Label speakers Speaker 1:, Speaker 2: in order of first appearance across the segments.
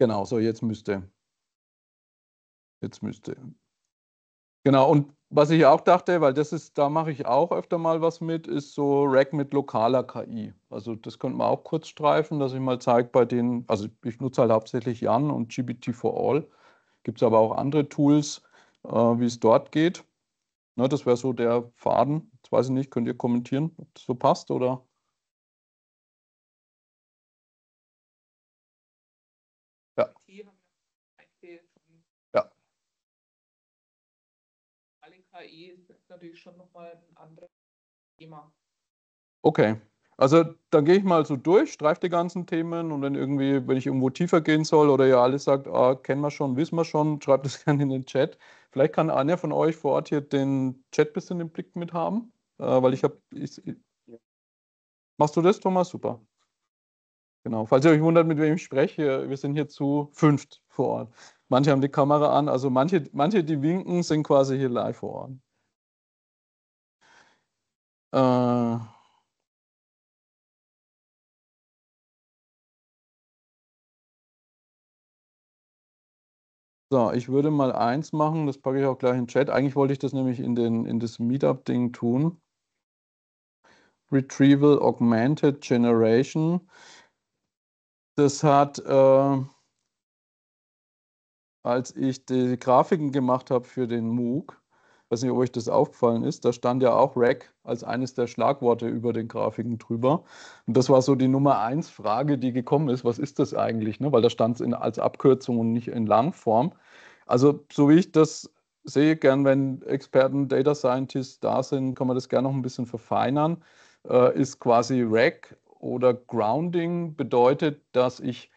Speaker 1: Genau, so jetzt müsste.
Speaker 2: Jetzt müsste. Genau, und was ich auch dachte, weil das ist, da mache ich auch öfter mal was mit, ist so Rack mit lokaler KI. Also das könnte man auch kurz streifen, dass ich mal zeige bei denen, also ich nutze halt hauptsächlich Jan und gbt 4 All. Gibt es aber auch andere Tools, äh, wie es dort geht. Ne, das wäre so der Faden. Jetzt weiß ich nicht, könnt ihr kommentieren, ob das so passt oder?
Speaker 1: KI ist natürlich schon nochmal
Speaker 3: ein anderes
Speaker 2: Thema. Okay. Also dann gehe ich mal so durch, streife die ganzen Themen und dann irgendwie, wenn ich irgendwo tiefer gehen soll oder ihr alle sagt, ah, kennen wir schon, wissen wir schon, schreibt es gerne in den Chat. Vielleicht kann einer von euch vor Ort hier den Chat ein bisschen im Blick mit haben, äh, weil ich habe. machst du das, Thomas? Super. Genau. Falls ihr euch wundert, mit wem ich spreche, wir sind hier zu fünft vor Ort. Manche haben die Kamera an, also manche, manche die winken, sind quasi hier live vor Ort.
Speaker 1: Äh,
Speaker 2: So, ich würde mal eins machen, das packe ich auch gleich in den Chat. Eigentlich wollte ich das nämlich in, den, in das Meetup-Ding tun. Retrieval Augmented Generation. Das hat, äh, als ich die Grafiken gemacht habe für den MOOC, weiß nicht, ob euch das aufgefallen ist, da stand ja auch Rack als eines der Schlagworte über den Grafiken drüber. Und das war so die Nummer eins Frage, die gekommen ist, was ist das eigentlich? Ne? Weil da stand es als Abkürzung und nicht in Langform. Also so wie ich das sehe, gern wenn Experten, Data Scientists da sind, kann man das gerne noch ein bisschen verfeinern, äh, ist quasi Rack oder Grounding bedeutet, dass ich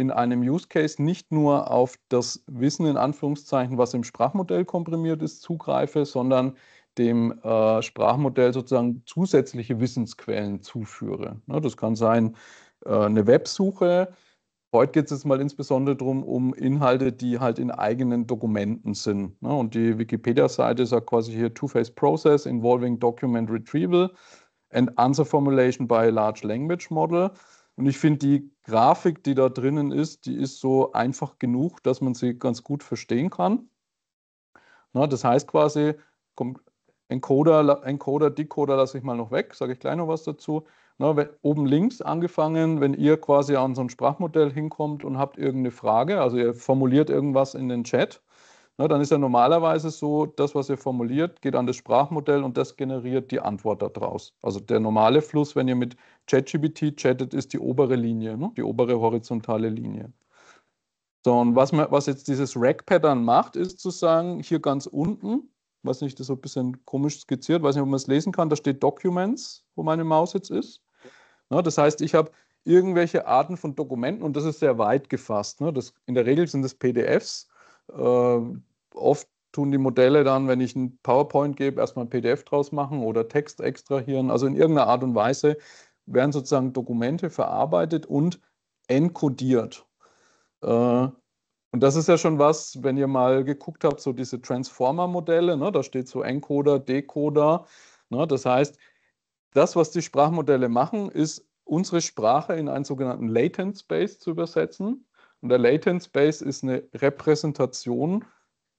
Speaker 2: in einem Use Case nicht nur auf das Wissen in Anführungszeichen, was im Sprachmodell komprimiert ist, zugreife, sondern dem äh, Sprachmodell sozusagen zusätzliche Wissensquellen zuführe. Ne, das kann sein äh, eine Websuche. Heute geht es jetzt mal insbesondere darum, um Inhalte, die halt in eigenen Dokumenten sind. Ne, und die Wikipedia-Seite sagt quasi hier Two-Phase Process involving Document Retrieval and Answer Formulation by a Large Language Model. Und ich finde, die Grafik, die da drinnen ist, die ist so einfach genug, dass man sie ganz gut verstehen kann. Na, das heißt quasi, Encoder, Encoder, Decoder lasse ich mal noch weg, sage ich gleich noch was dazu. Na, oben links angefangen, wenn ihr quasi an so ein Sprachmodell hinkommt und habt irgendeine Frage, also ihr formuliert irgendwas in den Chat na, dann ist ja normalerweise so, das, was ihr formuliert, geht an das Sprachmodell und das generiert die Antwort daraus. Also der normale Fluss, wenn ihr mit ChatGPT chattet, ist die obere Linie, ne? die obere horizontale Linie. So, und was, man, was jetzt dieses Rack-Pattern macht, ist zu sagen, hier ganz unten, weiß nicht, das ist so ein bisschen komisch skizziert, weiß nicht, ob man es lesen kann, da steht Documents, wo meine Maus jetzt ist. Na, das heißt, ich habe irgendwelche Arten von Dokumenten und das ist sehr weit gefasst. Ne? Das, in der Regel sind es PDFs, äh, oft tun die Modelle dann, wenn ich ein PowerPoint gebe, erstmal ein PDF draus machen oder Text extrahieren. Also in irgendeiner Art und Weise werden sozusagen Dokumente verarbeitet und encodiert. Äh, und das ist ja schon was, wenn ihr mal geguckt habt, so diese Transformer-Modelle, ne, da steht so Encoder, Decoder. Ne, das heißt, das, was die Sprachmodelle machen, ist unsere Sprache in einen sogenannten Latent Space zu übersetzen. Und der Latent Space ist eine Repräsentation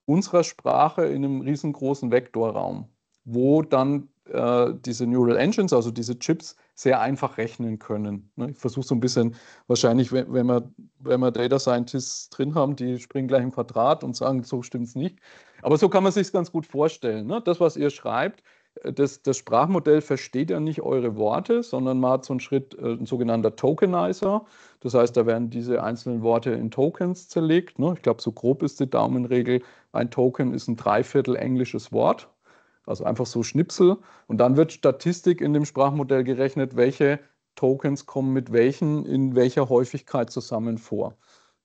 Speaker 2: unserer Sprache in einem riesengroßen Vektorraum, wo dann äh, diese Neural Engines, also diese Chips, sehr einfach rechnen können. Ne? Ich versuche so ein bisschen, wahrscheinlich, wenn, wenn, wir, wenn wir Data Scientists drin haben, die springen gleich im Quadrat und sagen, so stimmt es nicht. Aber so kann man sich ganz gut vorstellen. Ne? Das, was ihr schreibt, das, das Sprachmodell versteht ja nicht eure Worte, sondern man hat so einen Schritt, äh, ein sogenannter Tokenizer. Das heißt, da werden diese einzelnen Worte in Tokens zerlegt. Ne? Ich glaube, so grob ist die Daumenregel. Ein Token ist ein Dreiviertel englisches Wort, also einfach so Schnipsel. Und dann wird Statistik in dem Sprachmodell gerechnet, welche Tokens kommen mit welchen in welcher Häufigkeit zusammen vor.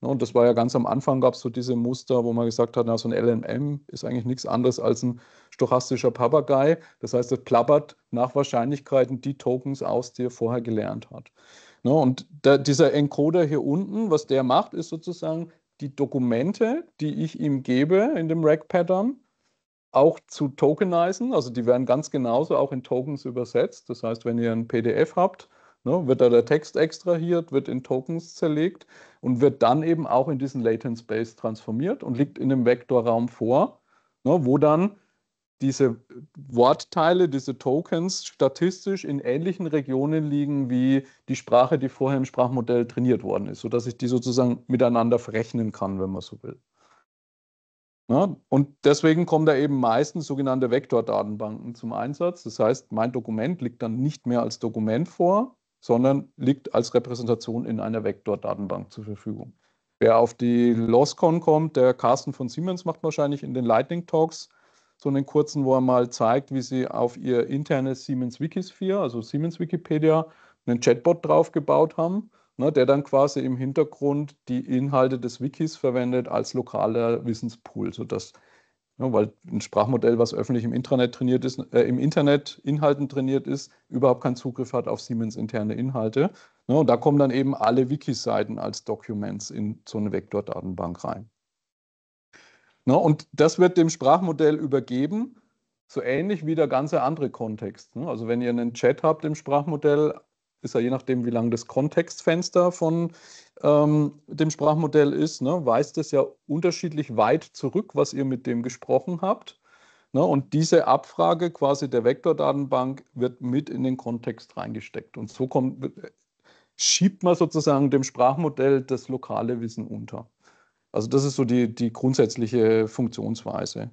Speaker 2: Ne, und das war ja ganz am Anfang, gab es so diese Muster, wo man gesagt hat, na, so ein LMM ist eigentlich nichts anderes als ein stochastischer Papagei. Das heißt, das plappert nach Wahrscheinlichkeiten die Tokens aus, die er vorher gelernt hat. Ne, und der, dieser Encoder hier unten, was der macht, ist sozusagen die Dokumente, die ich ihm gebe in dem Rack-Pattern, auch zu tokenisen. Also die werden ganz genauso auch in Tokens übersetzt. Das heißt, wenn ihr ein PDF habt, Ne? Wird da der Text extrahiert, wird in Tokens zerlegt und wird dann eben auch in diesen Latent Space transformiert und liegt in einem Vektorraum vor, ne? wo dann diese Wortteile, diese Tokens statistisch in ähnlichen Regionen liegen wie die Sprache, die vorher im Sprachmodell trainiert worden ist, sodass ich die sozusagen miteinander verrechnen kann, wenn man so will. Ja, ne? und deswegen kommen da eben meistens sogenannte Vektordatenbanken zum Einsatz. Das heißt, mein Dokument liegt dann nicht mehr als Dokument vor, sondern liegt als Repräsentation in einer Vektordatenbank zur Verfügung. Wer auf die LossCon kommt, der Carsten von Siemens macht wahrscheinlich in den Lightning Talks so einen kurzen, wo er mal zeigt, wie sie auf ihr internes Siemens Wikisphere, also Siemens Wikipedia, einen Chatbot draufgebaut haben, ne, der dann quasi im Hintergrund die Inhalte des Wikis verwendet als lokaler Wissenspool, sodass ja, ne, weil ein Sprachmodell, was öffentlich im Intranet trainiert ist, äh, im Internet Inhalten trainiert ist, überhaupt keinen Zugriff hat auf Siemens interne Inhalte. Ja, ne, und da kommen dann eben alle Wikiseiten als Documents in so eine Vektordatenbank rein. Ja, ne, und das wird dem Sprachmodell übergeben, so ähnlich wie der ganze andere Kontext. Also wenn ihr einen Chat habt im Sprachmodell, ist ja je nachdem, wie lang das Kontextfenster von ähm, dem Sprachmodell ist, ne, weist es ja unterschiedlich weit zurück, was ihr mit dem gesprochen habt. Ne, und diese Abfrage quasi der Vektordatenbank wird mit in den Kontext reingesteckt. Und so kommt, schiebt man sozusagen dem Sprachmodell das lokale Wissen unter. Also das ist so die, die grundsätzliche Funktionsweise.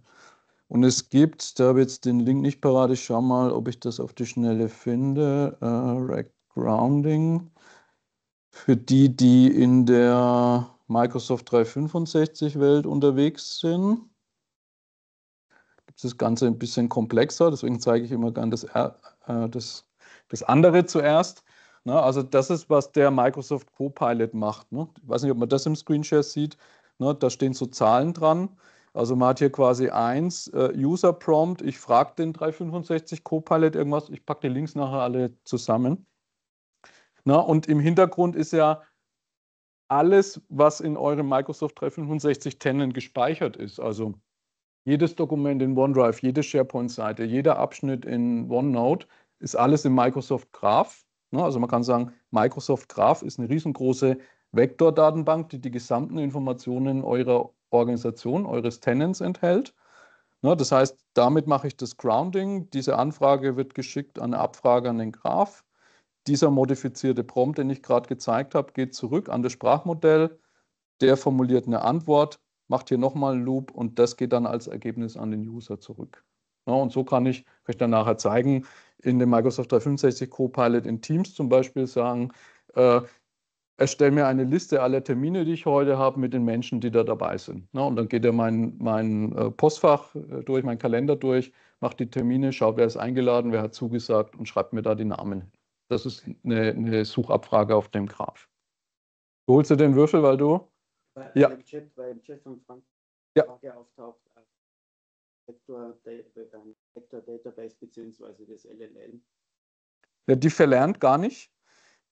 Speaker 2: Und es gibt, da habe ich jetzt den Link nicht parat, ich schaue mal, ob ich das auf die Schnelle finde. Äh, Grounding. Für die, die in der Microsoft 365-Welt unterwegs sind, gibt es das Ganze ein bisschen komplexer. Deswegen zeige ich immer gerne das, äh, das, das andere zuerst. Ne, also das ist, was der Microsoft Copilot macht. Ne? Ich weiß nicht, ob man das im Screenshare sieht. Ne? Da stehen so Zahlen dran. Also man hat hier quasi eins äh, User Prompt, ich frage den 365 Copilot irgendwas, ich packe die Links nachher alle zusammen. Na, und im Hintergrund ist ja alles, was in eurem Microsoft 365 Tenant gespeichert ist. Also jedes Dokument in OneDrive, jede SharePoint-Seite, jeder Abschnitt in OneNote ist alles im Microsoft Graph. Also man kann sagen, Microsoft Graph ist eine riesengroße Vektordatenbank, die die gesamten Informationen eurer Organisation, eures Tenants enthält. Das heißt, damit mache ich das Grounding. Diese Anfrage wird geschickt an eine Abfrage an den Graph dieser modifizierte Prompt, den ich gerade gezeigt habe, geht zurück an das Sprachmodell, der formuliert eine Antwort, macht hier nochmal einen Loop und das geht dann als Ergebnis an den User zurück. Ja, und so kann ich, kann ich dann nachher zeigen, in dem Microsoft 365 Copilot in Teams zum Beispiel sagen, äh, erstelle mir eine Liste aller Termine, die ich heute habe, mit den Menschen, die da dabei sind. Na, und dann geht er mein, mein äh, Postfach äh, durch, meinen Kalender durch, macht die Termine, schaut, wer ist eingeladen, wer hat zugesagt und schreibt mir da die Namen. hin. Das ist eine, eine Suchabfrage auf dem Graph. Du holst dir den Würfel, weil du? Weil, ja. Im
Speaker 4: Chat, weil im Chat von Frank ja. Frage auftaucht, äh, Vector, Database bzw. das LLM.
Speaker 2: Ja, die verlernt gar nicht.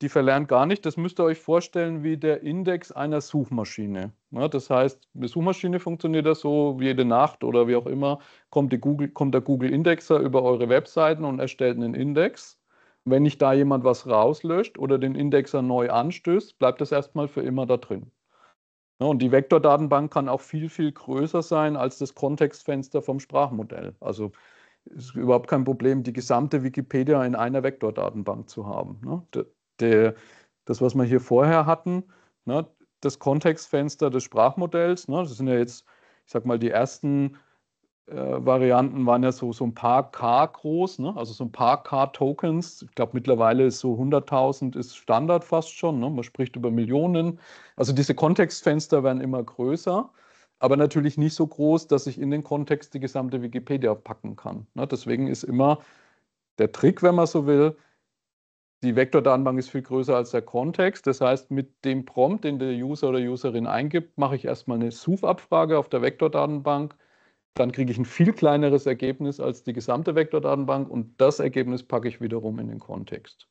Speaker 2: Die verlernt gar nicht. Das müsst ihr euch vorstellen wie der Index einer Suchmaschine. Ja, das heißt, eine Suchmaschine funktioniert das so, jede Nacht oder wie auch immer, kommt, Google, kommt der Google-Indexer über eure Webseiten und erstellt einen Index. Wenn ich da jemand was rauslöscht oder den Indexer neu anstößt, bleibt das erstmal für immer da drin. Ne, und die Vektordatenbank kann auch viel, viel größer sein als das Kontextfenster vom Sprachmodell. Also ist überhaupt kein Problem, die gesamte Wikipedia in einer Vektordatenbank zu haben. Ne? das, was wir hier vorher hatten, ne, das Kontextfenster des Sprachmodells, das sind ja jetzt, ich sag mal, die ersten äh, Varianten waren ja so, so ein paar K groß, ne? also so ein paar K Tokens. Ich glaube, mittlerweile ist so 100.000 ist Standard fast schon. Ne? Man spricht über Millionen. Also diese Kontextfenster werden immer größer, aber natürlich nicht so groß, dass ich in den Kontext die gesamte Wikipedia packen kann. Ne? Deswegen ist immer der Trick, wenn man so will, die Vektordatenbank ist viel größer als der Kontext. Das heißt, mit dem Prompt, den der User oder Userin eingibt, mache ich erstmal eine Suchabfrage auf der Vektordatenbank dann kriege ich ein viel kleineres Ergebnis als die gesamte Vektordatenbank und das Ergebnis packe ich wiederum in den Kontext.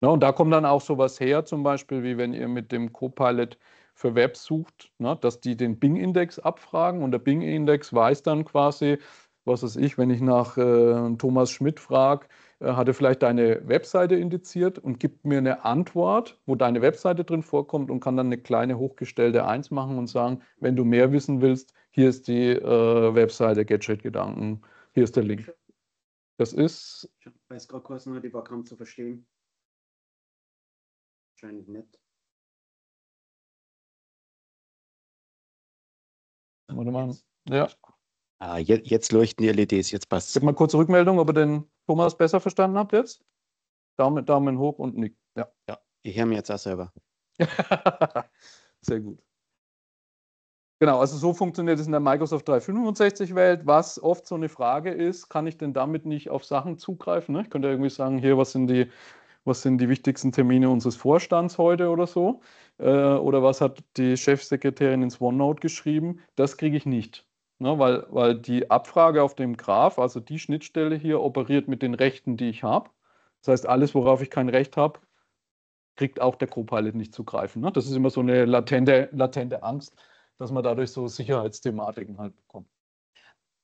Speaker 2: Na, und da kommt dann auch sowas her, zum Beispiel wie wenn ihr mit dem Copilot für Web sucht, na, dass die den Bing-Index abfragen und der Bing-Index weiß dann quasi, was weiß ich, wenn ich nach äh, Thomas Schmidt frage, äh, hat er vielleicht deine Webseite indiziert und gibt mir eine Antwort, wo deine Webseite drin vorkommt und kann dann eine kleine hochgestellte 1 machen und sagen, wenn du mehr wissen willst, hier ist die äh, Webseite Gadget Gedanken, hier ist der Link. Das ist. Ich
Speaker 1: weiß bei Scorekursen nur die war kaum zu verstehen. Wahrscheinlich nicht. Warte mal.
Speaker 2: Ja. Ah, jetzt, jetzt leuchten die LEDs, jetzt passt. Ich Gib mal kurze Rückmeldung, ob er denn Thomas besser verstanden habt jetzt? Daumen, Daumen hoch und Nick. Ja. ja, ich höre mir jetzt auch selber. Sehr gut. Genau, also so funktioniert es in der Microsoft 365-Welt, was oft so eine Frage ist, kann ich denn damit nicht auf Sachen zugreifen? Ne? Ich könnte irgendwie sagen, hier, was sind die, was sind die wichtigsten Termine unseres Vorstands heute oder so? Äh, oder was hat die Chefsekretärin ins OneNote geschrieben? Das kriege ich nicht. Ne, weil, weil die Abfrage auf dem Graph, also die Schnittstelle hier, operiert mit den Rechten, die ich habe. Das heißt, alles, worauf ich kein Recht habe, kriegt auch der Co-Pilot nicht zugreifen. Ne? Das ist immer so eine latente, latente Angst, dass man dadurch so Sicherheitsthematiken halt bekommt.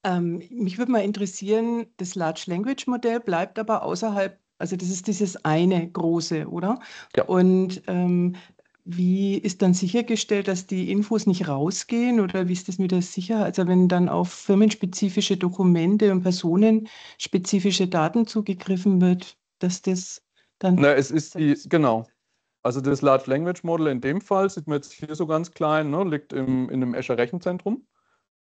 Speaker 3: Ähm, mich würde mal interessieren, das Large Language Modell bleibt aber außerhalb, also das ist dieses eine große, oder? Ja. Und ähm, wie ist dann sichergestellt, dass die Infos nicht rausgehen oder wie ist das mit der Sicherheit? Also wenn dann auf firmenspezifische Dokumente und personenspezifische Daten zugegriffen wird, dass das
Speaker 2: dann... Na, es ist die, genau. Also das Large Language Model in dem Fall, sieht man jetzt hier so ganz klein, ne, liegt im, in einem Azure Rechenzentrum,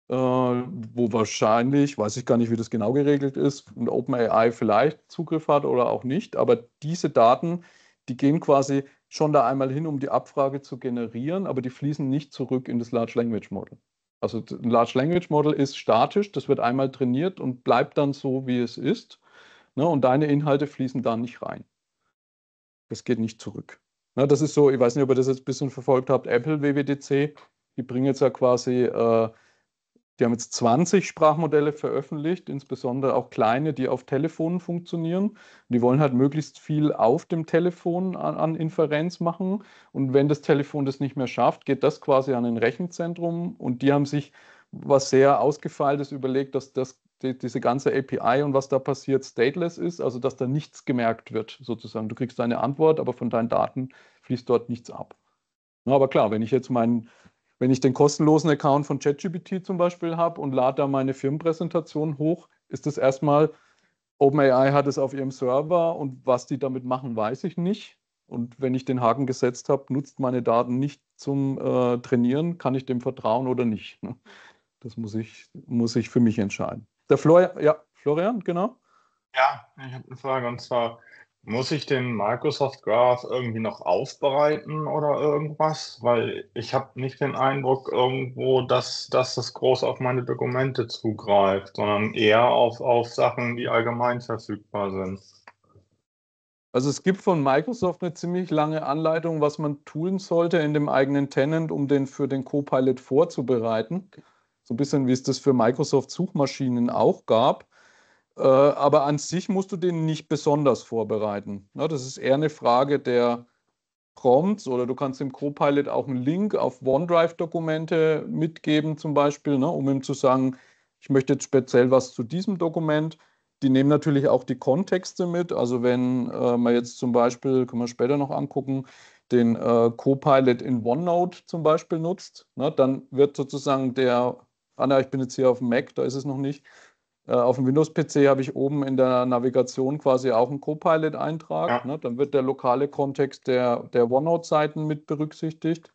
Speaker 2: äh, wo wahrscheinlich, weiß ich gar nicht, wie das genau geregelt ist, und OpenAI vielleicht Zugriff hat oder auch nicht, aber diese Daten, die gehen quasi schon da einmal hin, um die Abfrage zu generieren, aber die fließen nicht zurück in das Large Language Model. Also ein Large Language Model ist statisch, das wird einmal trainiert und bleibt dann so, wie es ist. Ne, und deine Inhalte fließen da nicht rein. Das geht nicht zurück. Ne, das ist so, ich weiß nicht, ob ihr das jetzt ein bisschen verfolgt habt, Apple WWDC, die bringen jetzt ja quasi äh, die haben jetzt 20 Sprachmodelle veröffentlicht, insbesondere auch kleine, die auf Telefonen funktionieren. Die wollen halt möglichst viel auf dem Telefon an, an Inferenz machen. Und wenn das Telefon das nicht mehr schafft, geht das quasi an ein Rechenzentrum. Und die haben sich was sehr ausgefeiltes überlegt, dass das, die, diese ganze API und was da passiert stateless ist, also dass da nichts gemerkt wird sozusagen. Du kriegst deine Antwort, aber von deinen Daten fließt dort nichts ab. aber klar, wenn ich jetzt meinen wenn ich den kostenlosen Account von ChatGPT zum Beispiel habe und lade da meine Firmenpräsentation hoch, ist das erstmal, OpenAI hat es auf ihrem Server und was die damit machen, weiß ich nicht. Und wenn ich den Haken gesetzt habe, nutzt meine Daten nicht zum äh, Trainieren, kann ich dem vertrauen oder nicht. Ne? Das muss ich, muss ich für mich entscheiden.
Speaker 5: Der Florian, ja, Florian, genau. Ja, ich habe eine Frage und zwar, muss ich den Microsoft Graph irgendwie noch aufbereiten oder irgendwas? Weil ich habe nicht den Eindruck irgendwo, dass, dass das groß auf meine Dokumente zugreift, sondern eher auf, auf Sachen, die allgemein verfügbar
Speaker 2: sind. Also es gibt von Microsoft eine ziemlich lange Anleitung, was man tun sollte in dem eigenen Tenant, um den für den Copilot vorzubereiten. So ein bisschen wie es das für Microsoft Suchmaschinen auch gab. Äh, aber an sich musst du den nicht besonders vorbereiten. Ne, das ist eher eine Frage der Prompts oder du kannst dem Copilot auch einen Link auf OneDrive-Dokumente mitgeben, zum Beispiel, ne, um ihm zu sagen, ich möchte jetzt speziell was zu diesem Dokument. Die nehmen natürlich auch die Kontexte mit. Also wenn man äh, jetzt zum Beispiel, können wir später noch angucken, den äh, Copilot in OneNote zum Beispiel nutzt, ne, dann wird sozusagen der, Anna, ah, ich bin jetzt hier auf dem Mac, da ist es noch nicht, äh, auf dem Windows-PC habe ich oben in der Navigation quasi auch einen Copilot-Eintrag. Ja. Ne? Dann wird der lokale Kontext der, der OneNote-Seiten mit berücksichtigt.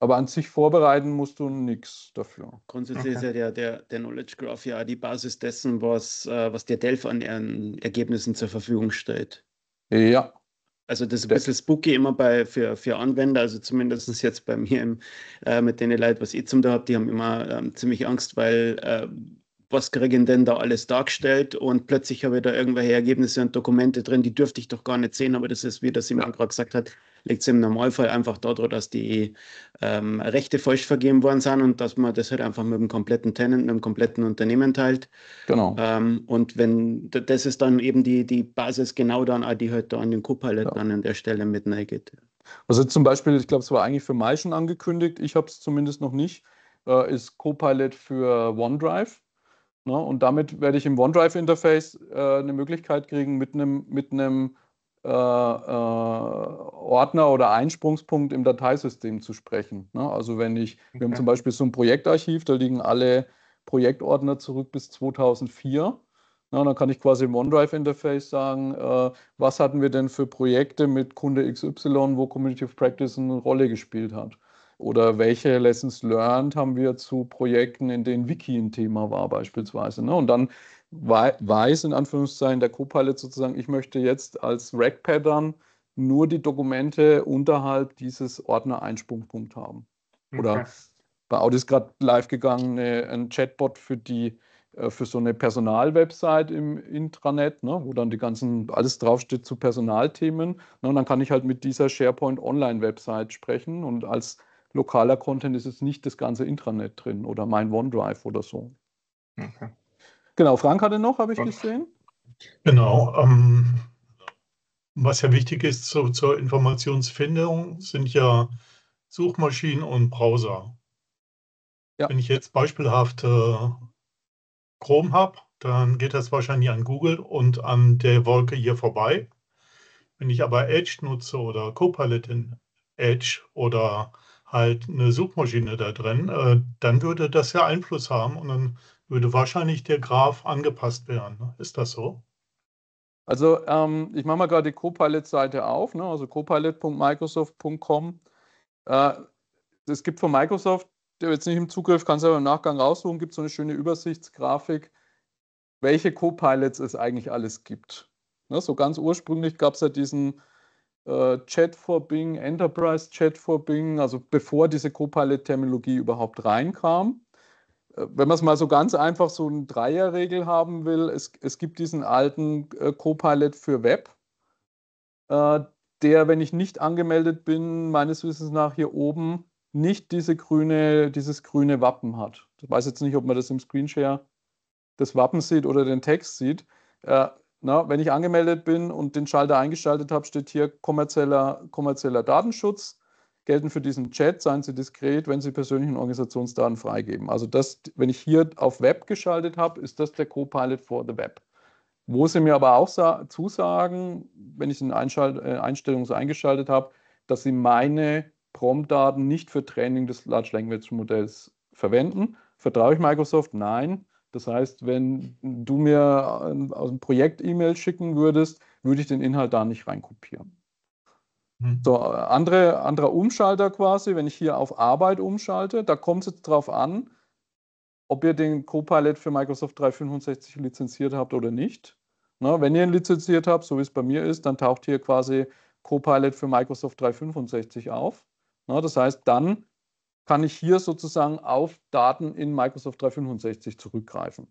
Speaker 2: Aber an sich vorbereiten musst du nichts dafür. Grundsätzlich
Speaker 4: okay. ist ja der, der, der Knowledge Graph ja die Basis dessen, was, äh, was der Delph an, ihren Ergebnissen zur Verfügung stellt. Ja. Also das ist ein bisschen spooky immer bei, für, für Anwender, also zumindest jetzt bei mir im, äh, mit den Leuten, was ich zum da habe, die haben immer ähm, ziemlich Angst, weil äh, was kriegen denn da alles dargestellt? Und plötzlich habe ich da irgendwelche Ergebnisse und Dokumente drin, die dürfte ich doch gar nicht sehen, aber das ist, wie das Simon ja. gerade gesagt hat, liegt es im Normalfall einfach daran, dass die ähm, Rechte falsch vergeben worden sind und dass man das halt einfach mit dem kompletten Tenant, mit dem kompletten Unternehmen teilt. Genau. Ähm, und wenn das ist dann eben die, die Basis genau dann, die halt da an den Copilot ja. dann an der Stelle mit geht.
Speaker 2: Also zum Beispiel, ich glaube, es war eigentlich für Mai schon angekündigt, ich habe es zumindest noch nicht, äh, ist Copilot für OneDrive. Ne? Und damit werde ich im OneDrive-Interface äh, eine Möglichkeit kriegen, mit einem mit äh, äh, Ordner oder Einsprungspunkt im Dateisystem zu sprechen. Ne? Also wenn ich, okay. wir haben zum Beispiel so ein Projektarchiv, da liegen alle Projektordner zurück bis 2004. Na, ne? dann kann ich quasi im OneDrive-Interface sagen, äh, was hatten wir denn für Projekte mit Kunde XY, wo Community of Practice eine Rolle gespielt hat. Oder welche Lessons learned haben wir zu Projekten, in denen Wiki ein Thema war, beispielsweise. Ne? Und dann weiß in Anführungszeichen der Copilot sozusagen, ich möchte jetzt als Rack-Pattern nur die Dokumente unterhalb dieses Ordner-Einsprungpunkt haben. Oder okay. bei Audi ist gerade live gegangen ein Chatbot für die äh, für so eine Personal-Website im Intranet, ne, wo dann die ganzen, alles draufsteht zu Personalthemen. Ne, und dann kann ich halt mit dieser SharePoint Online-Website sprechen und als lokaler Content ist es nicht das ganze Intranet drin oder mein OneDrive oder so. Okay. Genau, Frank hatte noch, habe ich Frank. gesehen.
Speaker 1: Genau.
Speaker 4: Ähm, was ja wichtig ist so, zur Informationsfindung, sind ja Suchmaschinen und Browser. Ja. Wenn ich jetzt beispielhaft äh, Chrome habe, dann geht das wahrscheinlich an Google und an der Wolke hier vorbei. Wenn ich aber Edge nutze oder Copilot in Edge oder halt eine Suchmaschine da drin, äh, dann würde das ja Einfluss haben und dann würde wahrscheinlich der Graph angepasst werden. Ne? Ist das so?
Speaker 2: Also ähm, ich mache mal gerade die Copilot-Seite auf, ne? also copilot.microsoft.com. Äh, es gibt von Microsoft, der jetzt nicht im Zugriff, kann es aber im Nachgang raussuchen, gibt so eine schöne Übersichtsgrafik, welche Copilots es eigentlich alles gibt. Ne? So ganz ursprünglich gab es ja diesen äh, Chat for Bing, Enterprise Chat for Bing, also bevor diese Copilot-Terminologie überhaupt reinkam. Äh, wenn man es mal so ganz einfach so eine Dreierregel haben will, es, es gibt diesen alten äh, Copilot für Web, äh, der, wenn ich nicht angemeldet bin, meines Wissens nach hier oben nicht diese grüne, dieses grüne Wappen hat. Ich weiß jetzt nicht, ob man das im Screenshare das Wappen sieht oder den Text sieht. Äh, na, wenn ich angemeldet bin und den Schalter eingeschaltet habe, steht hier kommerzieller, kommerzieller Datenschutz. Gelten für diesen Chat, seien Sie diskret, wenn Sie persönlichen Organisationsdaten freigeben. Also das, wenn ich hier auf Web geschaltet habe, ist das der Co-Pilot for the Web. Wo sie mir aber auch zusagen, wenn ich in äh, Einstellungen so eingeschaltet habe, dass sie meine Prompt-Daten nicht für Training des Large Language Modells verwenden. Vertraue ich Microsoft? Nein. Das heißt, wenn du mir ähm, aus dem Projekt E-Mail schicken würdest, würde ich den Inhalt da nicht reinkopieren. Hm. So, äh, andere, anderer Umschalter quasi, wenn ich hier auf Arbeit umschalte, da kommt es jetzt darauf an, ob ihr den Copilot für Microsoft 365 lizenziert habt oder nicht. Na, ne, wenn ihr ihn lizenziert habt, so wie es bei mir ist, dann taucht hier quasi Copilot für Microsoft 365 auf. Na, ne, das heißt, dann kann ich hier sozusagen auf Daten in Microsoft 365 zurückgreifen.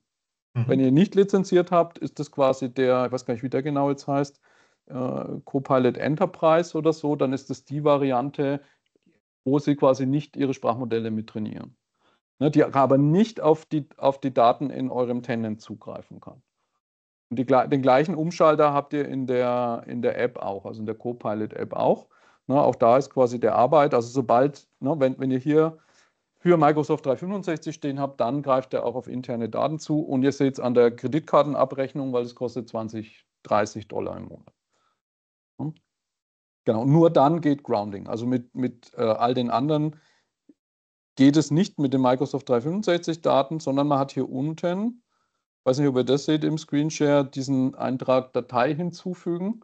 Speaker 2: Mhm. Wenn ihr nicht lizenziert habt, ist das quasi der, ich weiß gar nicht, wie der genau jetzt heißt, äh, Copilot Enterprise oder so, dann ist das die Variante, wo sie quasi nicht ihre Sprachmodelle mit trainieren. Ne, die aber nicht auf die, auf die Daten in eurem Tenant zugreifen kann. Und die, den gleichen Umschalter habt ihr in der, in der App auch, also in der Copilot-App auch. Ne, auch da ist quasi der Arbeit. Also sobald, ne, wenn, wenn ihr hier für Microsoft 365 stehen habt, dann greift er auch auf interne Daten zu. Und ihr seht es an der Kreditkartenabrechnung, weil es kostet 20, 30 Dollar im Monat. Ne? Genau, nur dann geht Grounding. Also mit, mit äh, all den anderen geht es nicht mit den Microsoft 365 Daten, sondern man hat hier unten, weiß nicht, ob ihr das seht im Screenshare, diesen Eintrag Datei hinzufügen.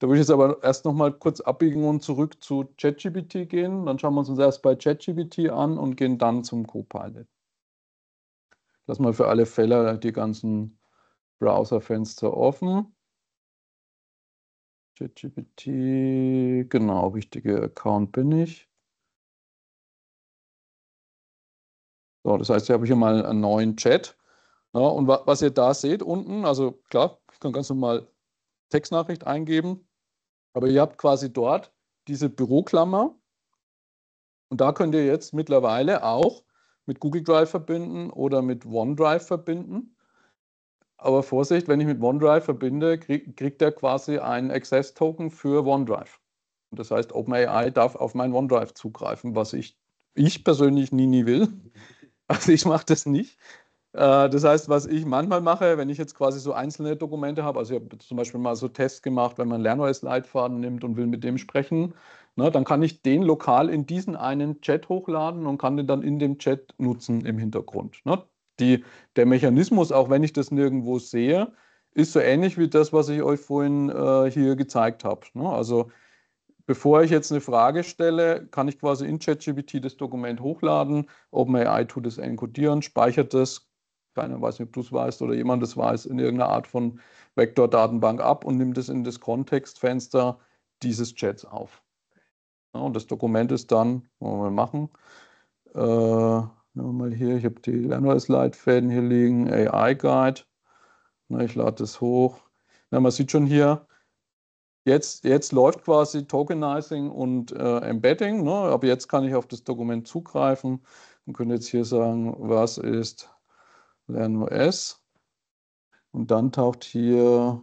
Speaker 2: Da würde ich jetzt aber erst nochmal kurz abbiegen und zurück zu ChatGPT gehen. Dann schauen wir uns, uns erst bei ChatGPT an und gehen dann zum Copilot. Lass mal für alle Fälle die ganzen Browserfenster offen. ChatGPT, genau, richtiger Account bin ich. So, das heißt, hier habe ich hier mal einen neuen Chat. Ja, und wa was ihr da seht unten, also klar, ich kann ganz normal Textnachricht eingeben. Aber ihr habt quasi dort diese Büroklammer und da könnt ihr jetzt mittlerweile auch mit Google Drive verbinden oder mit OneDrive verbinden. Aber Vorsicht, wenn ich mit OneDrive verbinde, krieg, kriegt er quasi einen Access-Token für OneDrive. Und das heißt, OpenAI darf auf mein OneDrive zugreifen, was ich, ich persönlich nie, nie will. Also ich mache das nicht. Äh, das heißt, was ich manchmal mache, wenn ich jetzt quasi so einzelne Dokumente habe, also ich habe zum Beispiel mal so Tests gemacht, wenn man LernOS-Leitfaden nimmt und will mit dem sprechen, ne, dann kann ich den lokal in diesen einen Chat hochladen und kann den dann in dem Chat nutzen im Hintergrund. Ne. Die, der Mechanismus, auch wenn ich das nirgendwo sehe, ist so ähnlich wie das, was ich euch vorhin äh, hier gezeigt habe. Ne. Also bevor ich jetzt eine Frage stelle, kann ich quasi in ChatGPT das Dokument hochladen. OpenAI tut es enkodieren, speichert es, keiner weiß nicht, ob du es weißt oder jemand das weiß, in irgendeiner Art von Vektordatenbank ab und nimmt es in das Kontextfenster dieses Chats auf. Ja, und das Dokument ist dann, wollen wir mal machen, äh, mal hier, ich habe die Lernweis-Leitfäden hier liegen, AI-Guide, ich lade das hoch. Na, man sieht schon hier, Jetzt, jetzt, läuft quasi Tokenizing und äh, Embedding. Ne? Aber jetzt kann ich auf das Dokument zugreifen und könnte jetzt hier sagen, was ist lernen wir S. Und dann taucht hier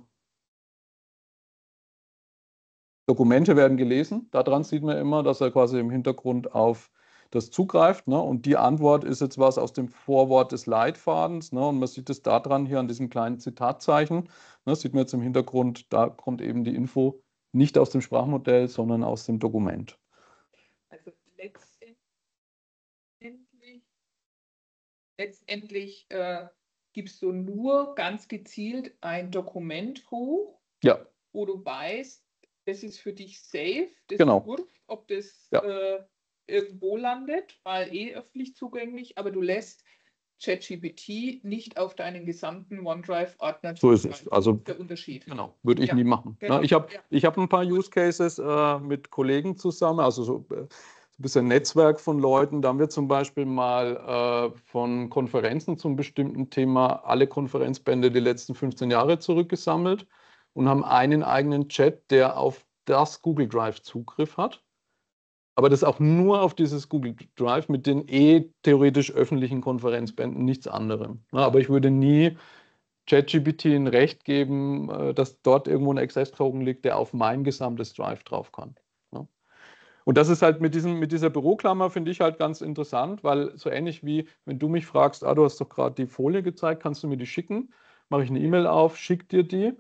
Speaker 2: Dokumente werden gelesen. Daran sieht man immer, dass er quasi im Hintergrund auf das zugreift. Ne? Und die Antwort ist jetzt was aus dem Vorwort des Leitfadens. Ne? Und man sieht es daran hier an diesem kleinen Zitatzeichen. Ne? Sieht man jetzt im Hintergrund, da kommt eben die Info nicht aus dem Sprachmodell, sondern aus dem Dokument.
Speaker 3: Also Lex letztendlich äh, gibst du nur ganz gezielt ein Dokument hoch, ja. wo du weißt, das ist für dich safe, das genau. ist wurscht, ob das ja. äh, irgendwo landet, weil eh öffentlich zugänglich, aber du lässt ChatGPT nicht auf deinen gesamten OneDrive-Ordner. So ist es. Also der Unterschied. Genau, würde ich ja. nie machen. Genau. Na, ich habe
Speaker 2: ja. hab ein paar Use Cases äh, mit Kollegen zusammen, also so, äh, so ein bisschen Netzwerk von Leuten. Da haben wir zum Beispiel mal äh, von Konferenzen zum bestimmten Thema alle Konferenzbände die letzten 15 Jahre zurückgesammelt und haben einen eigenen Chat, der auf das Google Drive Zugriff hat. Aber das auch nur auf dieses Google Drive mit den eh theoretisch öffentlichen Konferenzbänden, nichts anderem. Ja, aber ich würde nie ChatGPT ein Recht geben, äh, dass dort irgendwo ein Access-Token liegt, der auf mein gesamtes Drive drauf kann. Und das ist halt mit, diesem, mit dieser Büroklammer, finde ich halt ganz interessant, weil so ähnlich wie, wenn du mich fragst, ah, du hast doch gerade die Folie gezeigt, kannst du mir die schicken? Mache ich eine E-Mail auf, schick dir die.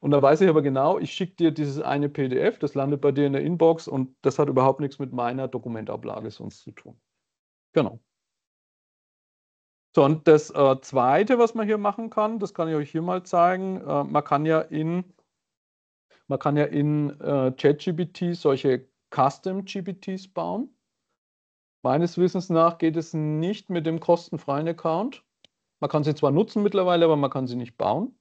Speaker 2: Und da weiß ich aber genau, ich schicke dir dieses eine PDF, das landet bei dir in der Inbox und das hat überhaupt nichts mit meiner Dokumentablage sonst zu tun. Genau. So, und das äh, Zweite, was man hier machen kann, das kann ich euch hier mal zeigen, äh, man kann ja in, ja in äh, ChatGPT solche Custom-GPTs bauen. Meines Wissens nach geht es nicht mit dem kostenfreien Account. Man kann sie zwar nutzen mittlerweile, aber man kann sie nicht bauen.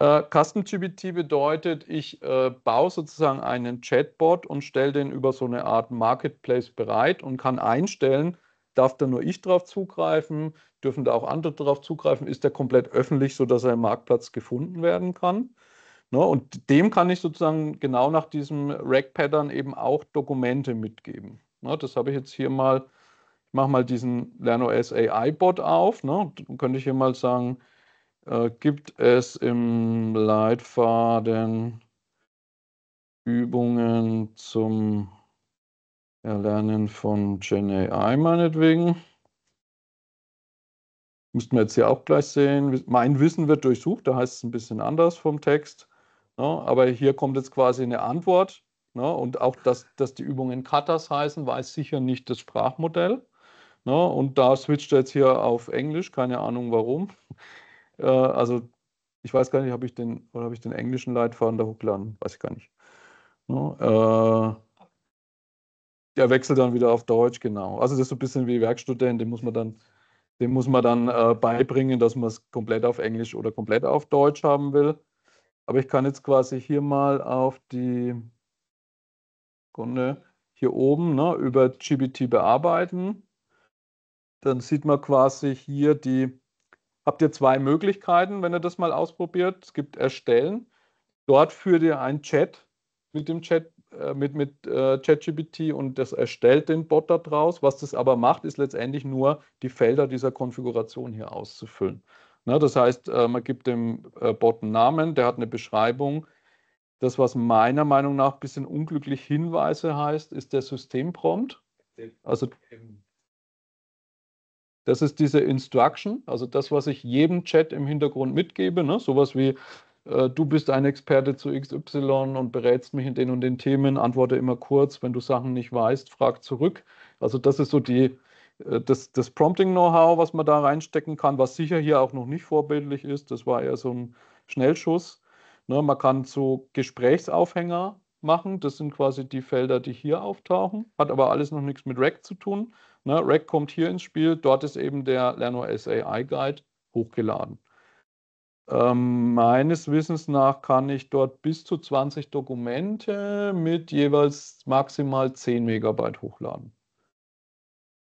Speaker 2: Äh, Custom GPT bedeutet, ich äh, baue sozusagen einen Chatbot und stelle den über so eine Art Marketplace bereit und kann einstellen, darf da nur ich drauf zugreifen, dürfen da auch andere drauf zugreifen, ist der komplett öffentlich, sodass er im Marktplatz gefunden werden kann. Ne? Und dem kann ich sozusagen genau nach diesem Rack-Pattern eben auch Dokumente mitgeben. Ne? Das habe ich jetzt hier mal, ich mache mal diesen LernOS AI-Bot auf. Ne? Dann könnte ich hier mal sagen, äh, gibt es im Leitfaden Übungen zum Erlernen von GenAI meinetwegen? Müssten wir jetzt hier auch gleich sehen. Mein Wissen wird durchsucht, da heißt es ein bisschen anders vom Text. No, ne? aber hier kommt jetzt quasi eine Antwort. No, ne? und auch, dass, dass die Übungen Katas heißen, weiß sicher nicht das Sprachmodell. No, ne? und da switcht er jetzt hier auf Englisch, keine Ahnung warum. Äh, also ich weiß gar nicht, habe ich den ich den englischen Leitfaden da hochgeladen? Weiß ich gar nicht. Ne? Äh, er wechselt dann wieder auf Deutsch, genau. Also das ist so ein bisschen wie Werkstudent, den muss man dann, dem muss man dann äh, beibringen, dass man es komplett auf Englisch oder komplett auf Deutsch haben will. Aber ich kann jetzt quasi hier mal auf die Grunde hier oben ne, über GBT bearbeiten. Dann sieht man quasi hier die, habt ihr zwei Möglichkeiten, wenn ihr das mal ausprobiert. Es gibt Erstellen. Dort führt ihr einen Chat mit dem Chat äh, mit, mit äh, ChatGPT und das erstellt den Bot daraus. Was das aber macht, ist letztendlich nur die Felder dieser Konfiguration hier auszufüllen. Ne, das heißt, äh, man gibt dem äh, Bot einen Namen, der hat eine Beschreibung. Das, was meiner Meinung nach ein bisschen unglücklich Hinweise heißt, ist der Systemprompt. Also das ist diese Instruction, also das, was ich jedem Chat im Hintergrund mitgebe, ne? sowas wie äh, du bist ein Experte zu XY und berätst mich in den und den Themen, antworte immer kurz, wenn du Sachen nicht weißt, frag zurück. Also das ist so die, äh, das, das Prompting-Know-how, was man da reinstecken kann, was sicher hier auch noch nicht vorbildlich ist, das war eher so ein Schnellschuss. Ne, man kann so Gesprächsaufhänger machen, das sind quasi die Felder, die hier auftauchen, hat aber alles noch nichts mit Rack zu tun. Ne, Rack kommt hier ins Spiel, dort ist eben der LernOS AI Guide hochgeladen. Ähm, meines Wissens nach kann ich dort bis zu 20 Dokumente mit jeweils maximal 10 Megabyte hochladen.